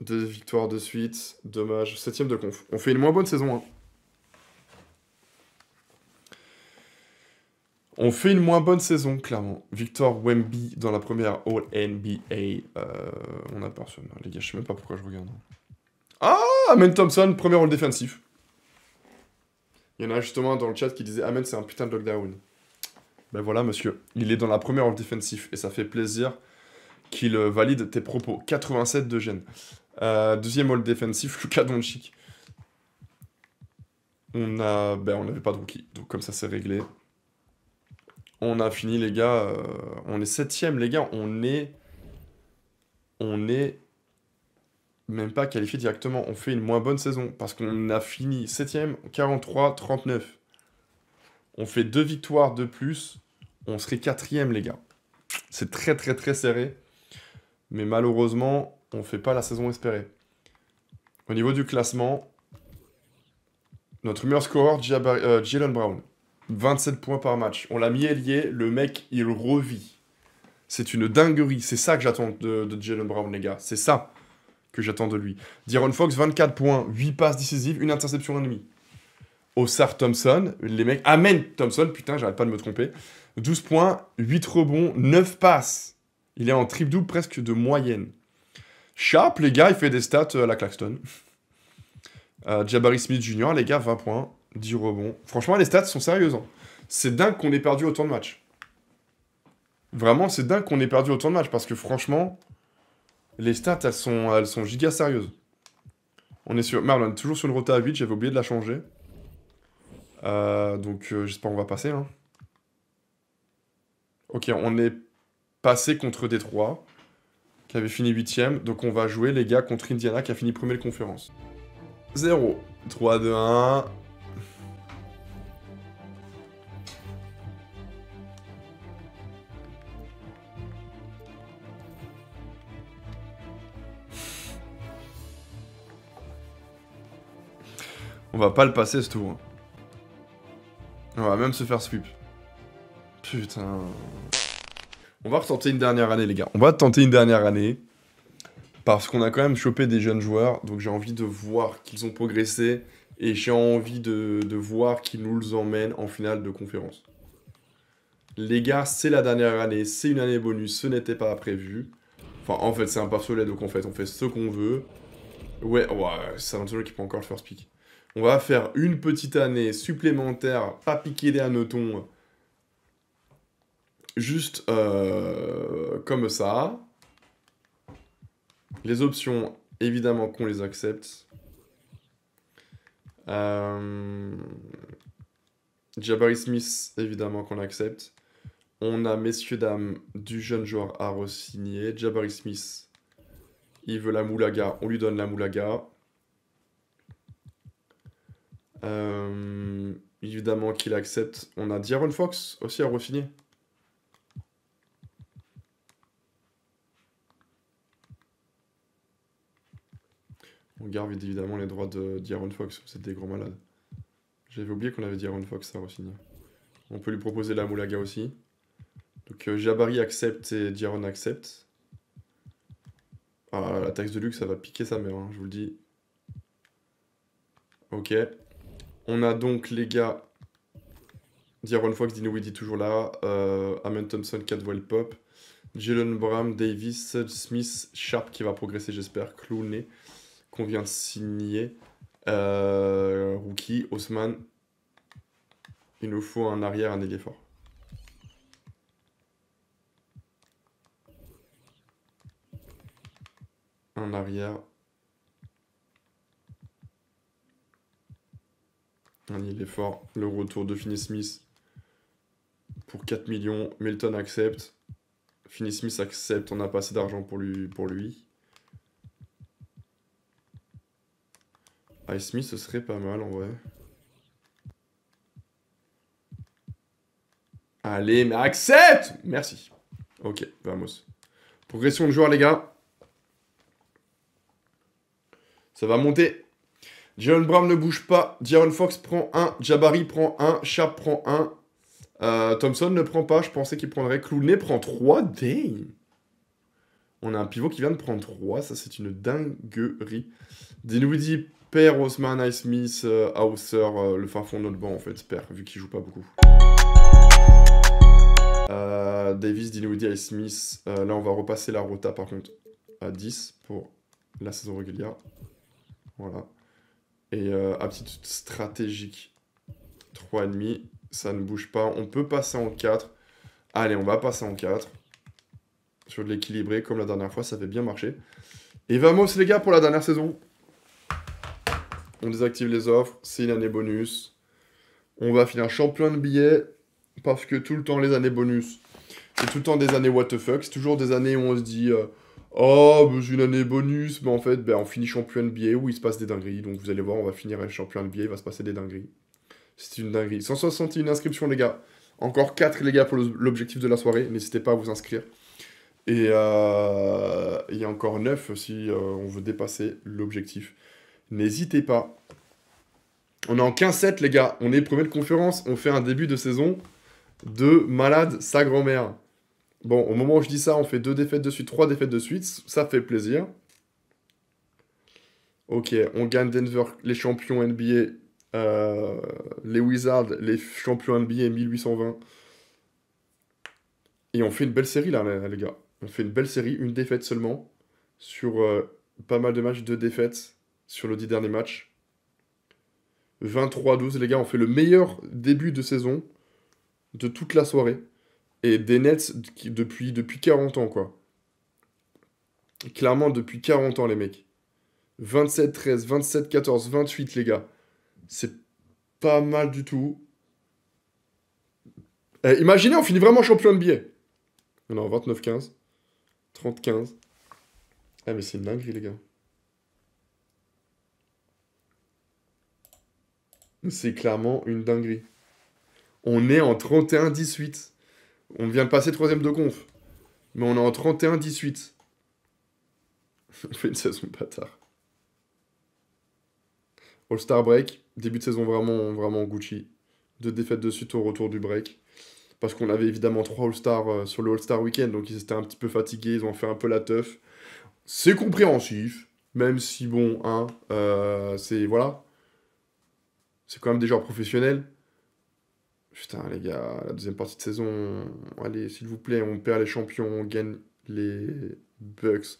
deux victoires de suite. Dommage. Septième de conf. On fait une moins bonne saison. Hein. On fait une moins bonne saison, clairement. Victor Wemby dans la première All-NBA. Euh, on a personne, les gars, je sais même pas pourquoi je regarde. Ah, Amen Thompson, premier all défensif. Il y en a justement dans le chat qui disait Amen, c'est un putain de lockdown. Ben voilà, monsieur, il est dans la première all défensif et ça fait plaisir qu'il euh, valide tes propos. 87 de gêne. Euh, deuxième all défensif, Lucas Doncic. On a, ben, on n'avait pas de rookie, donc comme ça c'est réglé. On a fini, les gars. Euh, on est septième, les gars. On est. On est. Même pas qualifié directement. On fait une moins bonne saison. Parce qu'on a fini septième, 43, 39. On fait deux victoires de plus. On serait quatrième, les gars. C'est très, très, très serré. Mais malheureusement, on fait pas la saison espérée. Au niveau du classement, notre meilleur scorer, Jalen euh, Brown. 27 points par match. On l'a mis ailier, le mec, il revit. C'est une dinguerie. C'est ça que j'attends de, Jalen Brown, les gars. C'est ça que j'attends de lui. D'Iron Fox, 24 points, 8 passes décisives, une interception ennemie. Ossar Thompson, les mecs. Amen Thompson, putain, j'arrête pas de me tromper. 12 points, 8 rebonds, 9 passes. Il est en triple-double presque de moyenne. Sharp, les gars, il fait des stats euh, à la Claxton. Euh, Jabari Smith Jr., les gars, 20 points. 10 rebonds. Franchement, les stats sont sérieuses. Hein. C'est dingue qu'on ait perdu autant de matchs. Vraiment, c'est dingue qu'on ait perdu autant de matchs parce que franchement, les stats, elles sont, elles giga sérieuses. On est sur Marlon, toujours sur une rota à 8, j'avais oublié de la changer. Euh, donc euh, j'espère qu'on va passer. Hein. Ok, on est passé contre Détroit, qui avait fini 8ème. Donc on va jouer les gars contre Indiana, qui a fini premier de conférence. 0, 3, 2, 1. On va pas le passer, ce tour. Hein. On va même se faire sweep. Putain. On va retenter une dernière année, les gars. On va tenter une dernière année. Parce qu'on a quand même chopé des jeunes joueurs. Donc j'ai envie de voir qu'ils ont progressé. Et j'ai envie de, voir qu'ils nous emmènent en finale de conférence. Les gars, c'est la dernière année. C'est une année bonus. Ce n'était pas prévu. Enfin, en fait, c'est un parcelet. Donc en fait, on fait ce qu'on veut. Ouais, ouais, c'est un joueur qui peut encore le first pick. On va faire une petite année supplémentaire, pas piquer des hannetons, juste euh, comme ça. Les options, évidemment qu'on les accepte. Euh, Jabari Smith, évidemment qu'on accepte. On a, messieurs, dames, du jeune joueur à re Jabari Smith, il veut la moulaga, on lui donne la moulaga. Euh, évidemment qu'il accepte. On a Diaron Fox aussi à refiner. On garde évidemment les droits de Diaron Fox, C'est des gros malades. J'avais oublié qu'on avait Diaron Fox à re On peut lui proposer la Moulaga aussi. Donc euh, Jabari accepte et Diaron accepte. Ah, la taxe de luxe, ça va piquer sa mère, hein, je vous le dis. Ok, on a donc les gars. D'Aaron Fox, dit toujours là. Euh, Amon Thompson, Cadwell Pop. Jalen Bram, Davis, Smith, Sharp qui va progresser, j'espère. Clooney, qu'on vient de signer. Euh, rookie, Osman. Il nous faut un arrière, un ailier fort. Un arrière, Hein, il est fort. Le retour de Finney Smith pour 4 millions. Milton accepte. Finney Smith accepte. On n'a pas assez d'argent pour lui. Pour lui. Smith, ce serait pas mal en vrai. Allez, mais accepte Merci. Ok, vamos. Progression de joueur, les gars. Ça va monter Jalen Brown ne bouge pas. Jaron Fox prend un, Jabari prend un, Sharp prend un, euh, Thompson ne prend pas. Je pensais qu'il prendrait. Clooney prend 3. Dang On a un pivot qui vient de prendre 3. Ça, c'est une dinguerie. Dinwiddie perd Osman, Ice Smith, euh, Hauser, euh, le fin fond de notre banc, en fait, perd, vu qu'il joue pas beaucoup. Davis, Dinwiddie, Ice Smith. là, on va repasser la rota, par contre, à 10 pour la saison régulière. Voilà. Et euh, aptitude stratégique, 3,5. Ça ne bouge pas. On peut passer en 4. Allez, on va passer en 4. Sur de l'équilibré, comme la dernière fois, ça fait bien marcher. Et vamos, les gars, pour la dernière saison. On désactive les offres. C'est une année bonus. On va finir champion de billets. Parce que tout le temps, les années bonus, c'est tout le temps des années what the fuck. C'est toujours des années où on se dit. Euh, Oh, j'ai une année bonus, mais en fait, ben, on finit champion NBA où il se passe des dingueries. Donc vous allez voir, on va finir champion NBA, il va se passer des dingueries. C'est une dinguerie. 161 inscriptions, les gars. Encore 4, les gars, pour l'objectif de la soirée. N'hésitez pas à vous inscrire. Et il y a encore 9 si euh, on veut dépasser l'objectif. N'hésitez pas. On est en 15-7, les gars. On est premier de conférence. On fait un début de saison de malade sa grand-mère. Bon, au moment où je dis ça, on fait deux défaites de suite, trois défaites de suite. Ça fait plaisir. Ok, on gagne Denver, les champions NBA, euh, les Wizards, les champions NBA 1820. Et on fait une belle série là, les gars. On fait une belle série, une défaite seulement. Sur euh, pas mal de matchs, deux défaites sur le dix dernier match. 23-12, les gars, on fait le meilleur début de saison de toute la soirée et des Nets depuis, depuis 40 ans, quoi. Clairement, depuis 40 ans, les mecs. 27, 13, 27, 14, 28, les gars. C'est pas mal du tout. Eh, imaginez, on finit vraiment champion de billets. Non, 29, 15. 30, 15. Ah, mais c'est une dinguerie, les gars. C'est clairement une dinguerie. On est en 31-18. On vient de passer troisième de conf. Mais on est en 31-18. une saison pas bâtard. All-Star break. Début de saison vraiment, vraiment Gucci. Deux défaites de suite au retour du break. Parce qu'on avait évidemment trois all stars euh, sur le All-Star weekend, Donc ils étaient un petit peu fatigués. Ils ont fait un peu la teuf. C'est compréhensif. Même si, bon, hein, euh, c'est. Voilà. C'est quand même des joueurs professionnels. Putain, les gars, la deuxième partie de saison, allez, s'il vous plaît, on perd les champions, on gagne les Bucks.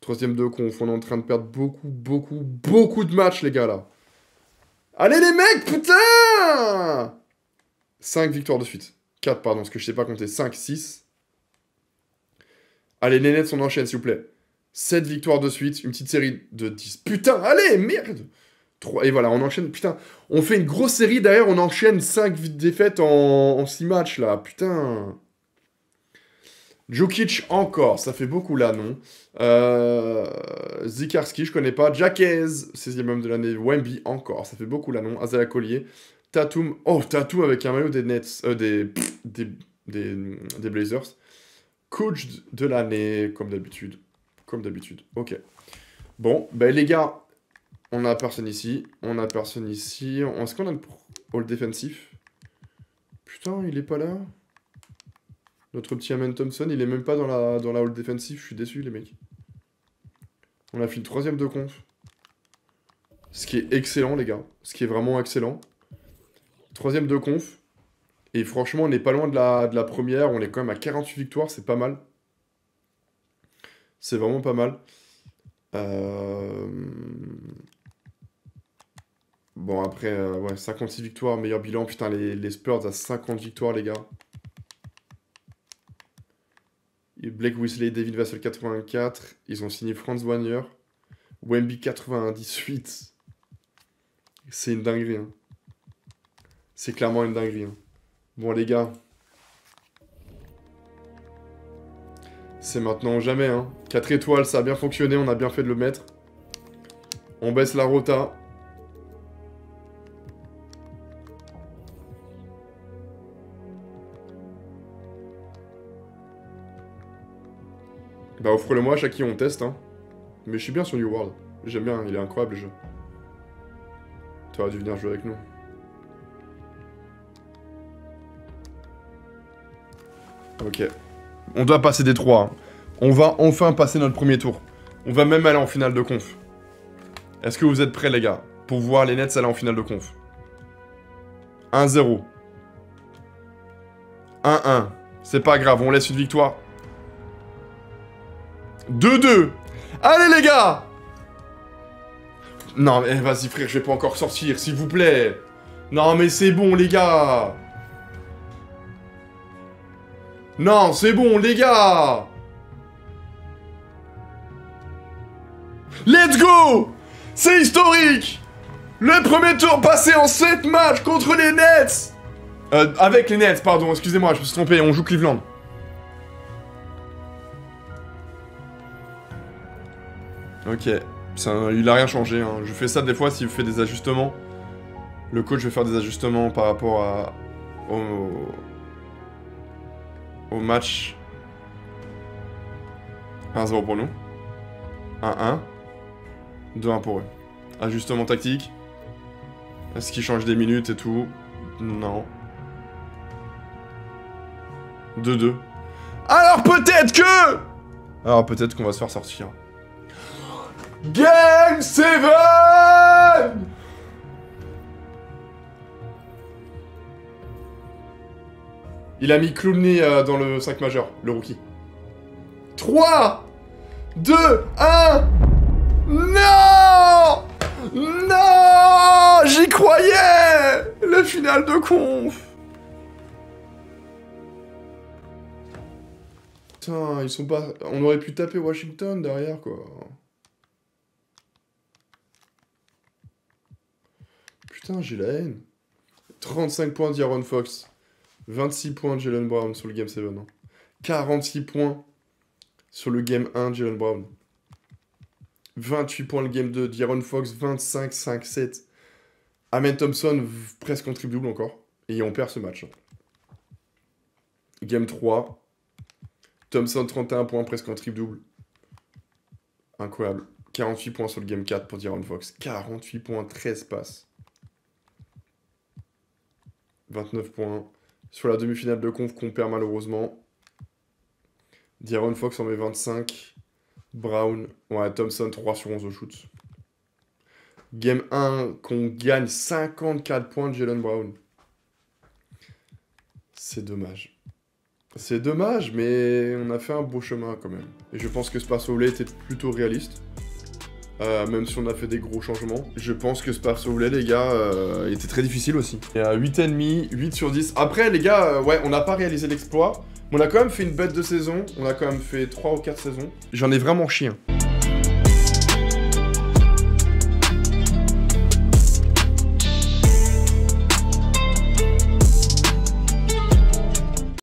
Troisième de conf, on est en train de perdre beaucoup, beaucoup, beaucoup de matchs, les gars, là. Allez, les mecs, putain 5 victoires de suite. 4, pardon, parce que je sais pas compter. 5, 6. Allez, les Nets, on enchaîne, s'il vous plaît. 7 victoires de suite, une petite série de 10. Putain, allez, merde et voilà, on enchaîne. Putain, on fait une grosse série. D'ailleurs, on enchaîne 5 défaites en, en 6 matchs là. Putain. Jokic encore, ça fait beaucoup là, non euh, Zikarski, je connais pas. Jaquez, 16e homme de l'année. Wemby encore, ça fait beaucoup là, non Azala Collier. Tatum, oh, Tatum avec un maillot des Nets, euh, des, des, des, des, Blazers. Coach de l'année, comme d'habitude. Comme d'habitude, ok. Bon, ben les gars, on a personne ici. On a personne ici. Est-ce qu'on a le hall défensif Putain, il est pas là. Notre petit Amen Thompson, il est même pas dans la, dans la hall défensif. Je suis déçu, les mecs. On a fait une troisième de conf. Ce qui est excellent, les gars. Ce qui est vraiment excellent. Troisième de conf. Et franchement, on n'est pas loin de la, de la première. On est quand même à 48 victoires. C'est pas mal. C'est vraiment pas mal. Euh... Bon, après, euh, ouais, 56 victoires, meilleur bilan. Putain, les, Spurs à 50 victoires, les gars. Et Blake Weasley, David Vassell, 84. Ils ont signé Franz Wagner. Wemby, 98. C'est une dinguerie. Hein. C'est clairement une dinguerie. Hein. Bon, les gars. C'est maintenant ou jamais. Hein. 4 étoiles, ça a bien fonctionné. On a bien fait de le mettre. On baisse la rota. Bah, offre-le moi, à qui on teste, hein. Mais je suis bien sur New World. J'aime bien, il est incroyable le jeu. aurais dû venir jouer avec nous. Ok. On doit passer des trois. Hein. On va enfin passer notre premier tour. On va même aller en finale de conf. Est-ce que vous êtes prêts, les gars, pour voir les Nets aller en finale de conf 1-0. 1-1. C'est pas grave, on laisse une victoire 2-2. Allez, les gars Non, mais vas-y, frère, je vais pas encore sortir, s'il vous plaît. Non, mais c'est bon, les gars. Non, c'est bon, les gars. Let's go C'est historique Le premier tour passé en 7 matchs contre les Nets euh, avec les Nets, pardon, excusez-moi, je me suis trompé, on joue Cleveland. Ok. Ça, il a rien changé. Hein. Je fais ça des fois s'il fait fais des ajustements. Le coach va faire des ajustements par rapport à au, au match. 1-0 pour nous. 1-1. 2-1 pour eux. Ajustement tactique. Est-ce qu'il change des minutes et tout Non. 2-2. Alors peut-être que Alors peut-être qu'on va se faire sortir. Game 7 Il a mis Clooney euh, dans le 5 majeur, le rookie. 3 2 1 Non Non J'y croyais Le final de conf Putain, ils sont pas... On aurait pu taper Washington derrière, quoi. Putain, j'ai la haine. 35 points jaron Fox. 26 points de Jalen Brown sur le Game 7. 46 hein. points sur le Game 1 Jalen Brown. 28 points le Game 2 d'Iron Fox. 25, 5, 7. Amen Thompson presque en triple double encore. Et on perd ce match. Hein. Game 3. Thompson 31 points presque en triple double. Incroyable. 48 points sur le game 4 pour jaron Fox. 48 points, 13 passes. 29 points. Sur la demi-finale de conf qu'on perd malheureusement. D'Iron Fox en met 25. Brown, ouais, Thompson 3 sur 11 au shoot. Game 1 qu'on gagne 54 points de Jalen Brown. C'est dommage. C'est dommage, mais on a fait un beau chemin quand même. Et je pense que ce lait était plutôt réaliste. Euh, même si on a fait des gros changements. Je pense que ce Parsoulet, les gars, euh, était très difficile aussi. Et à 8,5, 8 sur 10. Après, les gars, euh, ouais, on n'a pas réalisé l'exploit. On a quand même fait une bête de saison. On a quand même fait 3 ou 4 saisons. J'en ai vraiment chien. Hein.